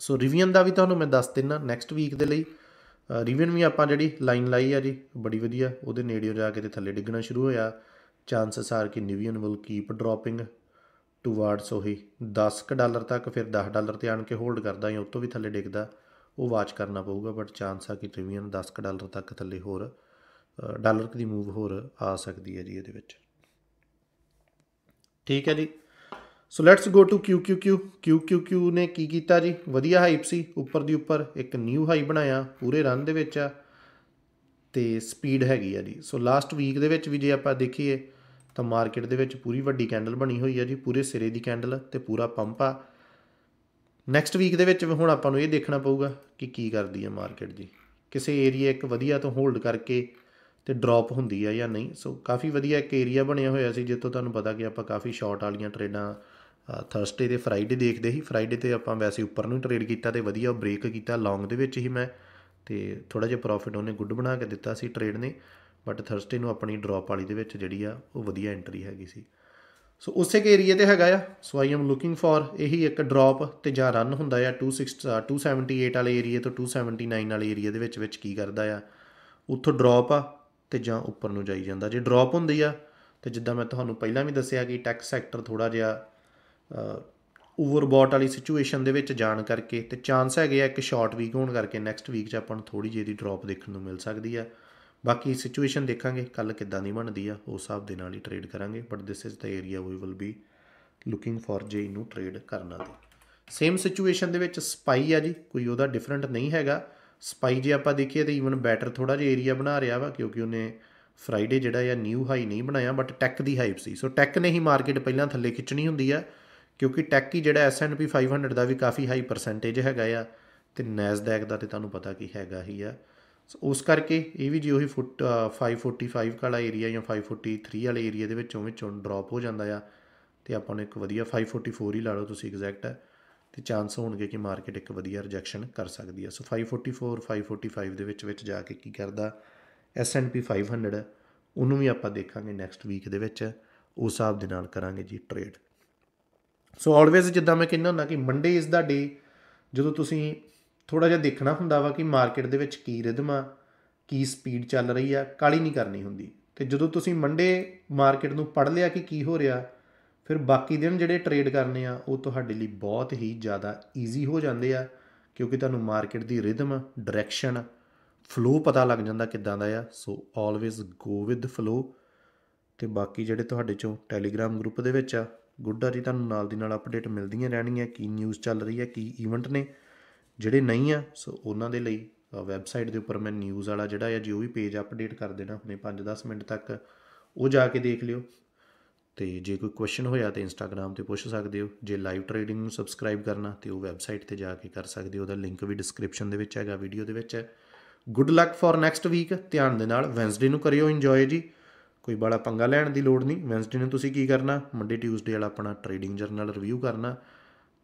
S1: ਸੋ ਰਿਵੀਅਨ ਦਾ ਵੀ ਤੁਹਾਨੂੰ ਮੈਂ ਦੱਸ ਦਿੰਨਾ ਨੈਕਸਟ ਵੀਕ ਦੇ ਲਈ ਰਿਵੀਅਨ ਵੀ ਆਪਾਂ ਜਿਹੜੀ ਲਾਈਨ ਲਾਈ ਆ ਜੀ ਬੜੀ ਵਧੀਆ ਉਹਦੇ ਨੇੜੇ ਜਾ ਕੇ ਤੇ ਥੱਲੇ ਡਿੱਗਣਾ ਸ਼ੁਰੂ ਹੋਇਆ ਚਾਂਸਸ ਆਰ ਕਿ Nvidia will keep dropping towards ਉਹੀ 10 ਕ ਡਾਲਰ ਤੱਕ ਫਿਰ 10 ਡਾਲਰ ਤੇ ਆਣ ਕੇ ਹੋਲਡ ਕਰਦਾ ਜਾਂ ਉਸ ਤੋਂ ਵੀ ਥੱਲੇ ਡਿੱਗਦਾ ਉਹ ਵਾਚ ਕਰਨਾ ਪਊਗਾ ਬਟ ਚਾਂਸ ਆ ਕਿ ਰਿਵੀਅਨ 10 ਕ ਡਾਲਰ ਤੱਕ ਥੱਲੇ ਹੋਰ ਡਾਲਰ ਦੀ ਮੂਵ ਹੋਰ ਆ ਸਕਦੀ ਹੈ ਜੀ ਇਹਦੇ ਵਿੱਚ ਠੀਕ ਹੈ ਜੀ so let's go to QQQ QQQ ਨੇ ਕੀ ਕੀਤਾ ਜੀ ਵਧੀਆ ਹਾਈਪ ਸੀ ਉੱਪਰ ਦੀ ਉੱਪਰ ਇੱਕ ਨਿਊ ਹਾਈ ਬਣਾਇਆ ਪੂਰੇ ਰਨ ਦੇ ਵਿੱਚ ਆ ਤੇ ਸਪੀਡ ਹੈਗੀ ਆ ਜੀ ਸੋ ਲਾਸਟ ਵੀਕ ਦੇ ਵਿੱਚ ਵੀ ਜੇ ਆਪਾਂ ਦੇਖੀਏ ਤਾਂ ਮਾਰਕੀਟ ਦੇ ਵਿੱਚ ਪੂਰੀ ਵੱਡੀ ਕੈਂਡਲ ਬਣੀ ਹੋਈ ਆ ਜੀ ਪੂਰੇ ਸਿਰੇ ਦੀ ਕੈਂਡਲ ਤੇ ਪੂਰਾ ਪੰਪ ਆ ਨੈਕਸਟ ਵੀਕ ਦੇ ਵਿੱਚ ਹੁਣ ਆਪਾਂ ਨੂੰ ਇਹ ਦੇਖਣਾ ਪਊਗਾ ਕਿ ਕੀ ਕਰਦੀ ਹੈ ਮਾਰਕੀਟ ਜੀ ਕਿਸੇ ਏਰੀਆ ਇੱਕ ਵਧੀਆ ਤੋਂ ਹੋਲਡ ਕਰਕੇ ਤੇ ਡ੍ਰੌਪ ਹੁੰਦੀ ਆ ਜਾਂ ਨਹੀਂ ਸੋ ਕਾਫੀ ਵਧੀਆ ਇੱਕ ਏਰੀਆ ਬਣਿਆ ਹੋਇਆ ਸੀ ਜਿੱਥੋਂ ਤੁਹਾਨੂੰ ਪਤਾ ਕਿ ਆਪਾਂ ਕਾਫੀ ਸ਼ਾਰਟ ਵਾਲੀਆਂ ਟ੍ਰੇਡਾਂ ਥਰਸਡੇ ਤੇ ਫਰਾਈਡੇ ਦੇਖਦੇ ਸੀ ਫਰਾਈਡੇ ਤੇ ਆਪਾਂ ਵੈਸੇ ਉੱਪਰ ਨੂੰ ਟ੍ਰੇਡ ਕੀਤਾ ਤੇ ਵਧੀਆ ਬ੍ਰੇਕ ਕੀਤਾ ਲੌਂਗ ਦੇ ਵਿੱਚ ਹੀ ਮੈਂ ਤੇ ਥੋੜਾ ਜਿਹਾ ਪ੍ਰੋਫਿਟ ਉਹਨੇ ਗੁੱਡ ਬਣਾ ਕੇ ਦਿੱਤਾ ਸੀ ਟ੍ਰੇਡ ਨੇ ਬਟ ਥਰਸਡੇ ਨੂੰ ਆਪਣੀ ਡ੍ਰੌਪ ਵਾਲੀ ਦੇ ਵਿੱਚ ਜਿਹੜੀ ਆ ਉਹ ਵਧੀਆ ਐਂਟਰੀ ਹੈਗੀ ਸੀ ਸੋ ਉਸੇ ਕੇ ਏਰੀਆ ਤੇ ਹੈਗਾ ਆ so I am looking for ਇਹੀ ਇੱਕ ਡ੍ਰੌਪ ਤੇ ਜਾਂ ਰਨ ਹੁੰਦਾ ਆ 26 278 ਵਾਲੇ ਏਰੀਆ ਤੋਂ 279 ਵਾਲੇ ਏਰੀਆ ਦੇ ਵਿੱਚ ਵਿੱਚ ਕੀ ਕਰਦਾ ਆ ਉੱਥੋਂ ਡ੍ਰੌਪ ਆ ਤੇ ਜਾਂ ਉੱਪਰ ਨੂੰ ਜਾਈ ਜਾਂਦਾ ਜੇ ਡ੍ਰੌਪ ਹੁੰਦੀ ਆ ਤੇ ਜਿੱਦਾਂ ਮੈਂ ਤੁਹਾਨੂੰ ਪਹਿਲਾਂ ਵੀ ਦੱਸਿਆ ਕਿ ਟੈਕ ਸੈਕਟਰ ਥੋੜਾ ਜਿਹਾ ਓਵਰਬੌਟ ਵਾਲੀ ਸਿਚੁਏਸ਼ਨ ਦੇ ਵਿੱਚ ਜਾਣ ਕਰਕੇ ਤੇ ਚਾਂਸ ਹੈਗੇ ਆ ਇੱਕ ਸ਼ਾਰਟ ਵੀਕ ਹੋਣ ਕਰਕੇ ਨੈਕਸਟ ਵੀਕ 'ਚ ਆਪਾਂ ਨੂੰ ਥੋੜੀ ਜਿਹੀ ਡ੍ਰੌਪ ਦੇਖਣ ਨੂੰ ਮਿਲ ਸਕਦੀ ਆ ਬਾਕੀ ਸਿਚੁਏਸ਼ਨ ਦੇਖਾਂਗੇ ਕੱਲ ਕਿੱਦਾਂ ਦੀ ਬਣਦੀ ਆ ਉਸ ਹਿਸਾਬ ਦੇ ਨਾਲ ਹੀ ਟ੍ਰੇਡ ਕਰਾਂਗੇ but this is the area we will be looking for ਜੇ ਨੂੰ ਟ੍ਰੇਡ ਕਰਨਾ ਦੀ ਸੇਮ ਸਿਚੁਏਸ਼ਨ ਦੇ ਵਿੱਚ ਸਪਾਈ ਆ ਜੀ ਕੋਈ ਉਹਦਾ ਡਿਫਰੈਂਟ ਨਹੀਂ ਹੈਗਾ ਸਪਾਈ ਜੇ ਆਪਾਂ ਦੇਖੀਏ ਤਾਂ ਈਵਨ ਬੈਟਰ ਥੋੜਾ ਜਿਹਾ ਏਰੀਆ ਬਣਾ ਰਿਹਾ ਵਾ ਕਿਉਂਕਿ ਉਹਨੇ ਫਰਾਈਡੇ ਜਿਹੜਾ ਆ ਨਿਊ ਹਾਈ ਨਹੀਂ ਬਣਾਇਆ ਬਟ ਟੈਕ ਦੀ ਹਾਈਪ ਸੀ ਸੋ ਟੈਕ ਨੇ ਹੀ ਮਾਰਕੀਟ ਪਹਿਲਾਂ ਥੱਲੇ ਖਿੱਚਣੀ ਹੁੰਦੀ ਆ ਕਿਉਂਕਿ ਟੈਕ ਹੀ ਜਿਹੜਾ S&P 500 ਦਾ ਵੀ ਕਾਫੀ ਹਾਈ ਪਰਸੈਂਟੇਜ ਹੈਗਾ ਆ ਤੇ ਨੈਸਡੈਕ ਦਾ ਤੇ ਤੁਹਾਨੂੰ ਪਤਾ ਕੀ ਹੈਗਾ ਹੀ ਆ ਸੋ ਉਸ ਕਰਕੇ ਇਹ ਵੀ ਜੀ ਉਹੀ ਫੁੱਟ 545 ਵਾਲਾ ਏਰੀਆ ਜਾਂ 543 ਵਾਲੇ ਏਰੀਆ ਦੇ ਵਿੱਚੋਂ ਵਿੱਚੋਂ ਡ੍ਰੌਪ ਹੋ ਜਾਂਦਾ ਆ ਤੇ ਆਪਾਂ ਨੂੰ ਇੱਕ ਵਧੀਆ 544 ਹੀ ਲਾ ਲਓ ਤੁਸੀਂ ਐਗਜ਼ੈਕਟ ਹੈ ਤੇ ਚਾਂਸ ਹੋਣਗੇ ਕਿ ਮਾਰਕੀਟ ਇੱਕ ਵਧੀਆ ਰਿਜੈਕਸ਼ਨ ਕਰ ਸਕਦੀ ਆ ਸੋ 544 545 ਦੇ ਵਿੱਚ ਵਿੱਚ ਜਾ ਕੇ ਕੀ ਕਰਦਾ S&P 500 ਉਹਨੂੰ ਵੀ ਆਪਾਂ ਦੇਖਾਂਗੇ ਨੈਕਸਟ ਵੀਕ ਦੇ ਵਿੱਚ ਉਸ ਹਿਸਾਬ ਦੇ ਨਾਲ ਕਰਾਂਗੇ ਜੀ ਟ੍ਰੇਡ ਸੋ ਆਲਵੇਜ਼ ਜਿੱਦਾਂ ਮੈਂ ਕਹਿੰਦਾ ਹੁੰਦਾ ਕਿ ਮੰਡੇ ਇਜ਼ ਦਾ ਡੇ ਜਦੋਂ ਤੁਸੀਂ ਥੋੜਾ ਜਿਹਾ ਦੇਖਣਾ ਹੁੰਦਾ ਵਾ ਕਿ ਮਾਰਕੀਟ ਦੇ ਵਿੱਚ ਕੀ ਰਿਦਮ ਆ ਕੀ ਸਪੀਡ ਚੱਲ ਰਹੀ ਆ ਕਾਲੀ ਨਹੀਂ ਕਰਨੀ ਹੁੰਦੀ ਤੇ ਜਦੋਂ ਤੁਸੀਂ ਮੰਡੇ ਮਾਰਕੀਟ ਨੂੰ ਪੜ ਲਿਆ ਕਿ ਕੀ ਹੋ ਰਿਹਾ ਫਿਰ ਬਾਕੀ ਦਿਨ ਜਿਹੜੇ ਟਰੇਡ ਕਰਨੇ ਆ ਉਹ ਤੁਹਾਡੇ ਲਈ ਬਹੁਤ ਹੀ ਜ਼ਿਆਦਾ ਈਜ਼ੀ ਹੋ ਜਾਂਦੇ ਆ ਕਿਉਂਕਿ ਤੁਹਾਨੂੰ ਮਾਰਕੀਟ ਦੀ ਰਿਦਮ ਡਾਇਰੈਕਸ਼ਨ ਫਲੋ ਪਤਾ ਲੱਗ ਜਾਂਦਾ ਕਿੱਦਾਂ ਦਾ ਆ so always go with flow ਤੇ ਬਾਕੀ ਜਿਹੜੇ ਤੁਹਾਡੇ ਚੋਂ ਟੈਲੀਗ੍ਰam ਗਰੁੱਪ ਦੇ ਵਿੱਚ ਆ ਗੁੱਡਾ ਜੀ ਤੁਹਾਨੂੰ ਨਾਲ ਦੀ ਨਾਲ ਅਪਡੇਟ ਮਿਲਦੀਆਂ ਰਹਿਣੀਆਂ ਕੀ ਨਿਊਜ਼ ਚੱਲ ਰਹੀ ਹੈ ਕੀ ਇਵੈਂਟ ਨੇ ਜਿਹੜੇ ਨਹੀਂ ਆ ਸੋ ਉਹਨਾਂ ਦੇ ਲਈ ਵੈਬਸਾਈਟ ਦੇ ਉੱਪਰ ਮੈਂ ਨਿਊਜ਼ ਵਾਲਾ ਜਿਹੜਾ ਹੈ ਜੀ ਉਹ ਵੀ ਪੇਜ ਅਪਡੇਟ ਕਰ ਦੇਣਾ ਹੁਣੇ 5-10 ਮਿੰਟ ਤੱਕ ਉਹ ਜਾ ਕੇ ਦੇਖ ਲਿਓ ਤੇ ਜੇ ਕੋਈ ਕੁਐਸਚਨ ਹੋਇਆ ਤੇ ਇੰਸਟਾਗ੍ਰam ਤੇ ਪੁੱਛ ਸਕਦੇ ਹੋ ਜੇ ਲਾਈਵ ਟ੍ਰੇਡਿੰਗ ਨੂੰ ਸਬਸਕ੍ਰਾਈਬ ਕਰਨਾ ਤੇ ਉਹ ਵੈਬਸਾਈਟ ਤੇ ਜਾ ਕੇ ਕਰ ਸਕਦੇ ਹੋ ਉਹਦਾ ਲਿੰਕ ਵੀ ਡਿਸਕ੍ਰਿਪਸ਼ਨ ਦੇ ਵਿੱਚ ਹੈਗਾ ਵੀਡੀਓ ਦੇ ਵਿੱਚ ਹੈ good luck for next week ਧਿਆਨ ਦੇ ਨਾਲ ਵੈਂਸਡੇ ਨੂੰ ਕਰਿਓ ਇੰਜੋਏ ਜੀ ਕੋਈ ਬੜਾ ਪੰਗਾ ਲੈਣ ਦੀ ਲੋੜ ਨਹੀਂ ਵੈਂਸਡੇ ਨੂੰ ਤੁਸੀਂ ਕੀ ਕਰਨਾ ਮੰਡੇ ਟਿਊਜ਼ਡੇ ਵਾਲਾ ਆਪਣਾ ਟ੍ਰੇਡਿੰਗ ਜਰਨਲ ਰਿਵਿਊ ਕਰਨਾ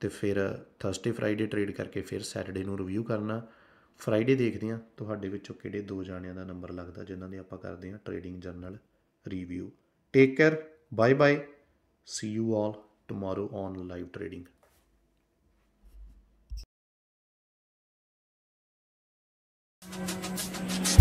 S1: ਤੇ ਫਿਰ ਥਰਸਡੇ ਫਰਾਈਡੇ ਟ੍ਰੇਡ ਕਰਕੇ ਫਿਰ ਸੈਟਰਡੇ ਨੂੰ ਰਿਵਿਊ ਕਰਨਾ ਫਰਾਈਡੇ ਦੇਖਦੇ ਆ ਤੁਹਾਡੇ ਵਿੱਚੋਂ ਕਿਹੜੇ ਦੋ ਜਾਣਿਆਂ ਦਾ ਨੰਬਰ ਲੱਗਦਾ ਜਿਨ੍ਹਾਂ ਦੇ ਆਪਾਂ ਕਰਦੇ ਆ trading journal review take care bye bye see you all tomorrow on live trading Thank you.